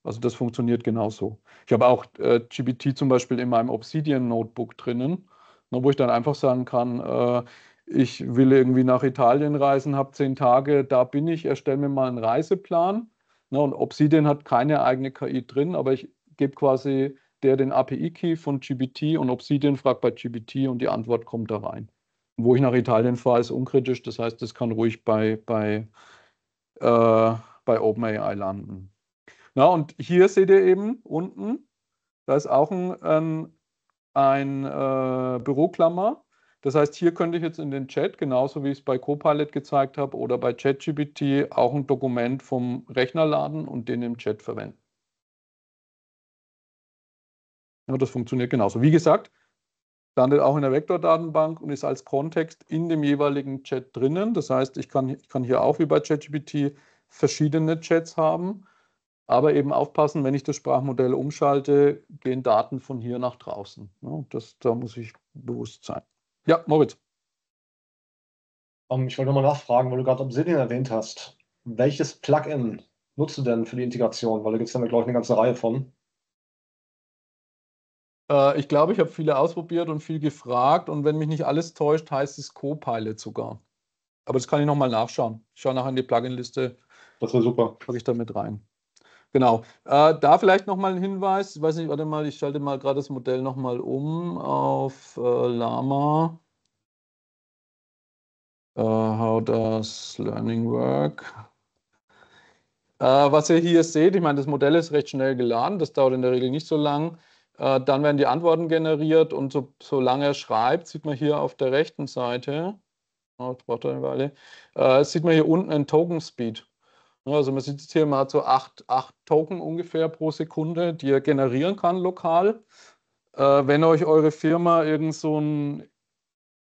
Speaker 2: Also das funktioniert genauso. Ich habe auch äh, GPT zum Beispiel in meinem Obsidian-Notebook drinnen, ne, wo ich dann einfach sagen kann, äh, ich will irgendwie nach Italien reisen, habe zehn Tage, da bin ich, erstelle mir mal einen Reiseplan Ne? Und Obsidian hat keine eigene KI drin, aber ich gebe quasi der den API-Key von GBT und Obsidian fragt bei GBT und die Antwort kommt da rein. Wo ich nach Italien fahre, ist unkritisch, das heißt, das kann ruhig bei, bei, äh, bei OpenAI landen. Na, und hier seht ihr eben unten, da ist auch ein, ein, ein äh, Büroklammer das heißt, hier könnte ich jetzt in den Chat, genauso wie ich es bei Copilot gezeigt habe oder bei ChatGPT, auch ein Dokument vom Rechner laden und den im Chat verwenden. Ja, das funktioniert genauso. Wie gesagt, landet auch in der Vektordatenbank und ist als Kontext in dem jeweiligen Chat drinnen. Das heißt, ich kann, ich kann hier auch wie bei ChatGPT verschiedene Chats haben, aber eben aufpassen, wenn ich das Sprachmodell umschalte, gehen Daten von hier nach draußen. Ja, das, da muss ich bewusst sein. Ja, Moritz.
Speaker 5: Um, ähm, ich wollte nochmal nachfragen, weil du gerade Obsidian erwähnt hast. Welches Plugin nutzt du denn für die Integration? Weil da gibt es ja, glaube ich, eine ganze Reihe von.
Speaker 2: Äh, ich glaube, ich habe viele ausprobiert und viel gefragt. Und wenn mich nicht alles täuscht, heißt es Copilot sogar. Aber das kann ich nochmal nachschauen. Ich schaue nachher in die Plugin-Liste. Das wäre super. Packe ich da mit rein. Genau. Äh, da vielleicht nochmal ein Hinweis. Ich weiß nicht, warte mal, ich schalte mal gerade das Modell nochmal um auf äh, Lama. Uh, äh, how does learning work? Uh, was ihr hier seht, ich meine, das Modell ist recht schnell geladen, das dauert in der Regel nicht so lang. Uh, dann werden die Antworten generiert und so, solange er schreibt, sieht man hier auf der rechten Seite, oh, braucht eine Weile, sieht man hier unten einen Token Speed. Ne, also man sieht jetzt hier mal so acht, acht Token ungefähr pro Sekunde, die ihr generieren kann lokal. Äh, wenn euch eure Firma irgend so ein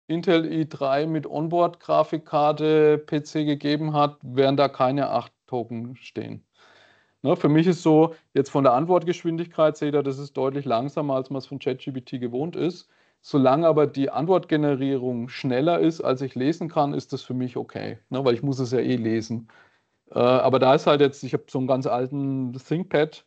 Speaker 2: Intel i3 mit Onboard-Grafikkarte PC gegeben hat, werden da keine acht Token stehen. Ne, für mich ist so, jetzt von der Antwortgeschwindigkeit seht ihr, das ist deutlich langsamer, als man es von ChatGPT gewohnt ist. Solange aber die Antwortgenerierung schneller ist, als ich lesen kann, ist das für mich okay, ne, weil ich muss es ja eh lesen. Äh, aber da ist halt jetzt, ich habe so einen ganz alten ThinkPad,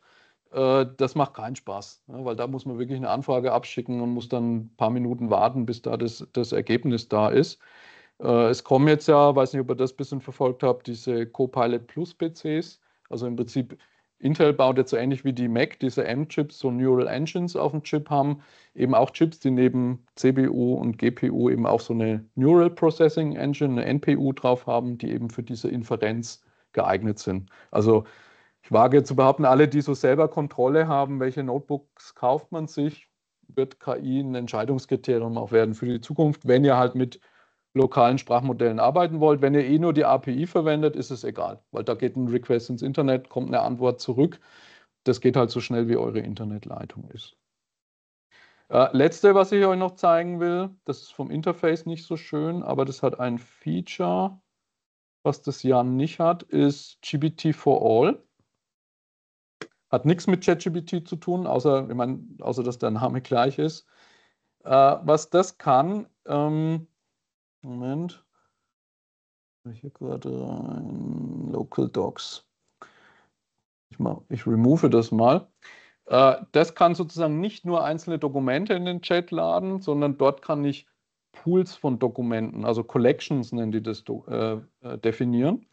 Speaker 2: äh, das macht keinen Spaß, ne? weil da muss man wirklich eine Anfrage abschicken und muss dann ein paar Minuten warten, bis da das, das Ergebnis da ist. Äh, es kommen jetzt ja, weiß nicht, ob ihr das ein bisschen verfolgt habt, diese Copilot Plus PCs, also im Prinzip Intel baut jetzt so ähnlich wie die Mac diese M-Chips, so Neural Engines auf dem Chip haben, eben auch Chips, die neben CPU und GPU eben auch so eine Neural Processing Engine, eine NPU drauf haben, die eben für diese Inferenz geeignet sind. Also ich wage zu behaupten, alle, die so selber Kontrolle haben, welche Notebooks kauft man sich, wird KI ein Entscheidungskriterium auch werden für die Zukunft, wenn ihr halt mit lokalen Sprachmodellen arbeiten wollt. Wenn ihr eh nur die API verwendet, ist es egal, weil da geht ein Request ins Internet, kommt eine Antwort zurück. Das geht halt so schnell, wie eure Internetleitung ist. Äh, letzte, was ich euch noch zeigen will, das ist vom Interface nicht so schön, aber das hat ein Feature. Was das Jan nicht hat, ist GBT for All. Hat nichts mit ChatGBT zu tun, außer, ich mein, außer dass der Name gleich ist. Äh, was das kann, ähm, Moment, habe gerade ein Local Docs. Ich, ich remove das mal. Äh, das kann sozusagen nicht nur einzelne Dokumente in den Chat laden, sondern dort kann ich Pools von Dokumenten, also Collections nennen die das, äh, äh, definieren.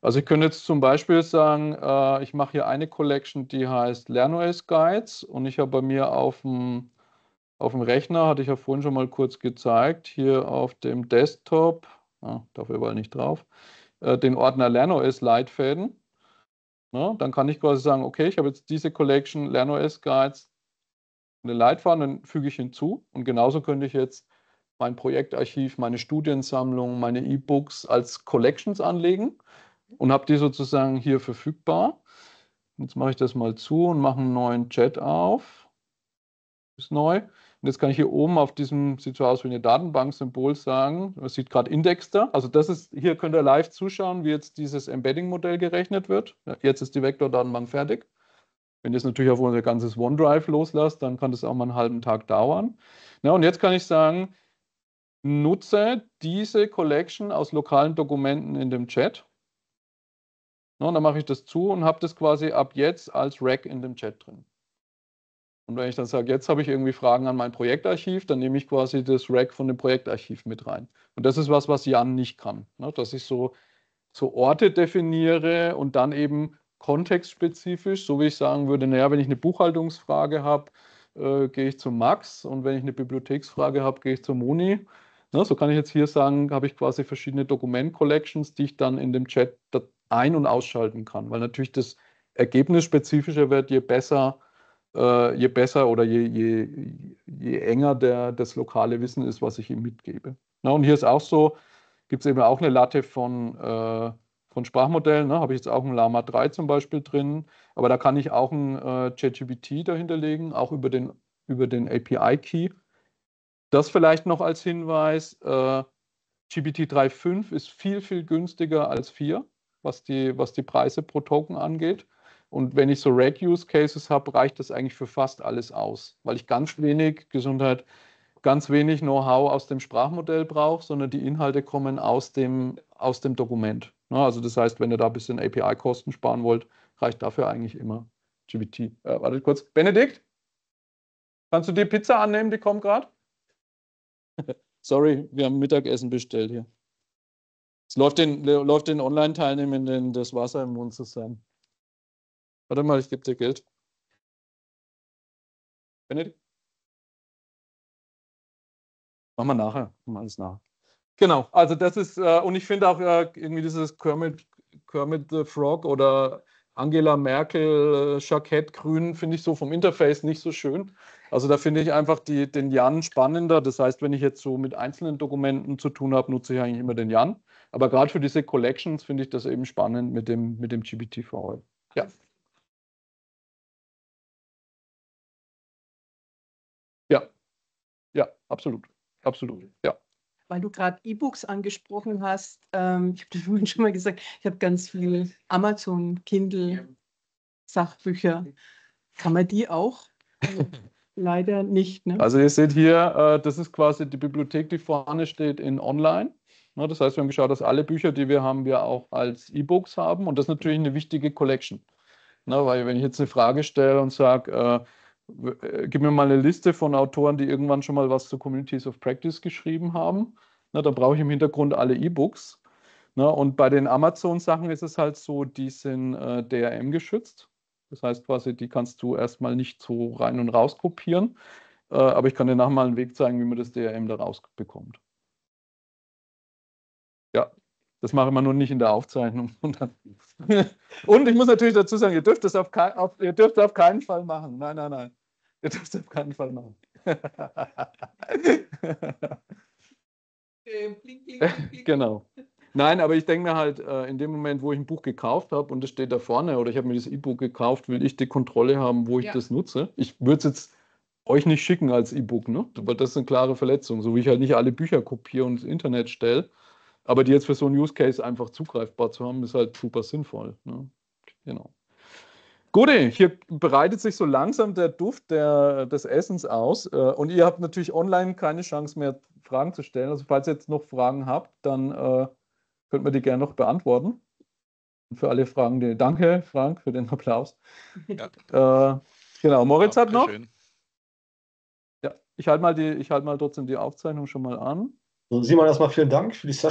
Speaker 2: Also ich könnte jetzt zum Beispiel sagen, äh, ich mache hier eine Collection, die heißt LernOS Guides und ich habe bei mir auf dem, auf dem Rechner, hatte ich ja vorhin schon mal kurz gezeigt, hier auf dem Desktop, ah, darf überall nicht drauf, äh, den Ordner LernOS Leitfäden. Na, ne, dann kann ich quasi sagen, okay, ich habe jetzt diese Collection LernOS Guides, eine Leitfaden, dann füge ich hinzu und genauso könnte ich jetzt mein Projektarchiv, meine Studiensammlung, meine E-Books als Collections anlegen und habe die sozusagen hier verfügbar. Jetzt mache ich das mal zu und mache einen neuen Chat auf. Ist neu. Und jetzt kann ich hier oben auf diesem, sieht so aus wie eine Datenbank-Symbol sagen, man sieht gerade Indexter. Also das ist, hier könnt ihr live zuschauen, wie jetzt dieses Embedding-Modell gerechnet wird. Jetzt ist die Vektordatenbank fertig. Wenn ihr es natürlich auf unser ganzes OneDrive loslasst, dann kann das auch mal einen halben Tag dauern. Na, und jetzt kann ich sagen, nutze diese Collection aus lokalen Dokumenten in dem Chat. Ne, und dann mache ich das zu und habe das quasi ab jetzt als Rack in dem Chat drin. Und wenn ich dann sage, jetzt habe ich irgendwie Fragen an mein Projektarchiv, dann nehme ich quasi das Rack von dem Projektarchiv mit rein. Und das ist was, was Jan nicht kann, ne? dass ich so, so Orte definiere und dann eben kontextspezifisch, so wie ich sagen würde, naja, wenn ich eine Buchhaltungsfrage habe, äh, gehe ich zu Max und wenn ich eine Bibliotheksfrage habe, gehe ich zu Moni Ne, so kann ich jetzt hier sagen, habe ich quasi verschiedene Dokument-Collections, die ich dann in dem Chat ein- und ausschalten kann, weil natürlich das Ergebnis spezifischer wird, je besser, äh, je besser oder je, je, je enger der, das lokale Wissen ist, was ich ihm mitgebe. Na, ne, und hier ist auch so, gibt es eben auch eine Latte von, äh, von Sprachmodellen. Ne? Habe ich jetzt auch ein Lama 3 zum Beispiel drin, aber da kann ich auch ein ChatGPT äh, dahinterlegen, auch über den, über den API-Key. Das vielleicht noch als Hinweis: äh, GPT 3.5 ist viel, viel günstiger als 4, was die, was die Preise pro Token angeht. Und wenn ich so Reg-Use-Cases habe, reicht das eigentlich für fast alles aus, weil ich ganz wenig Gesundheit, ganz wenig Know-how aus dem Sprachmodell brauche, sondern die Inhalte kommen aus dem, aus dem Dokument. Ne, also das heißt, wenn ihr da ein bisschen API-Kosten sparen wollt, reicht dafür eigentlich immer GPT. Äh, wartet kurz. Benedikt, kannst du die Pizza annehmen? Die kommt gerade. Sorry, wir haben Mittagessen bestellt hier. Es läuft den, läuft den Online-Teilnehmenden das Wasser im Mund zusammen. Warte mal, ich gebe dir Geld. Benedikt? Machen wir nachher. Machen wir alles nach. Genau, also das ist, äh, und ich finde auch äh, irgendwie dieses Kermit, Kermit the Frog oder Angela Merkel, äh, Jackett Grün, finde ich so vom Interface nicht so schön. Also da finde ich einfach die, den Jan spannender. Das heißt, wenn ich jetzt so mit einzelnen Dokumenten zu tun habe, nutze ich eigentlich immer den Jan. Aber gerade für diese Collections finde ich das eben spannend mit dem, mit dem GBT-VL. Ja. Ja, ja, absolut. Absolut, ja
Speaker 1: weil du gerade E-Books angesprochen
Speaker 3: hast. Ähm, ich habe das vorhin schon mal gesagt, ich habe ganz viele Amazon, Kindle, Sachbücher. Kann man die auch Leider nicht.
Speaker 2: Ne? Also ihr seht hier, äh, das ist quasi die Bibliothek, die vorne steht in Online. Ne, das heißt, wir haben geschaut, dass alle Bücher, die wir haben, wir auch als E-Books haben. Und das ist natürlich eine wichtige Collection. Ne, weil wenn ich jetzt eine Frage stelle und sage, äh, äh, gib mir mal eine Liste von Autoren, die irgendwann schon mal was zu Communities of Practice geschrieben haben, ne, dann brauche ich im Hintergrund alle E-Books. Und bei den Amazon-Sachen ist es halt so, die sind DRM geschützt. Das heißt quasi, die kannst du erstmal nicht so rein und raus kopieren, äh, aber ich kann dir nachher mal einen Weg zeigen, wie man das DRM da rausbekommt. Ja, das mache ich mal nur nicht in der Aufzeichnung. Und, und ich muss natürlich dazu sagen, ihr dürft das auf, kein, auf, ihr dürft auf keinen Fall machen. Nein, nein, nein. Ihr dürft es auf keinen Fall machen. genau. Nein, aber ich denke mir halt, äh, in dem Moment, wo ich ein Buch gekauft habe und es steht da vorne oder ich habe mir das E-Book gekauft, will ich die Kontrolle haben, wo ich ja. das nutze. Ich würde es jetzt euch nicht schicken als E-Book, ne? Aber das ist eine klare Verletzung, so wie ich halt nicht alle Bücher kopiere und ins Internet stelle. Aber die jetzt für so einen Use Case einfach zugreifbar zu haben, ist halt super sinnvoll. Ne? Genau. Gute, hier breitet sich so langsam der Duft der, des Essens aus. Äh, und ihr habt natürlich online keine Chance mehr, Fragen zu stellen. Also, falls ihr jetzt noch Fragen habt, dann äh, Könnten wir die gerne noch beantworten? Und für alle Fragen, die, danke, Frank, für den Applaus. Ja. Äh, genau, Moritz ja, hat noch. Schön. Ja, ich halte mal, halt mal trotzdem die Aufzeichnung schon mal an. Simon, erstmal vielen Dank für die Session.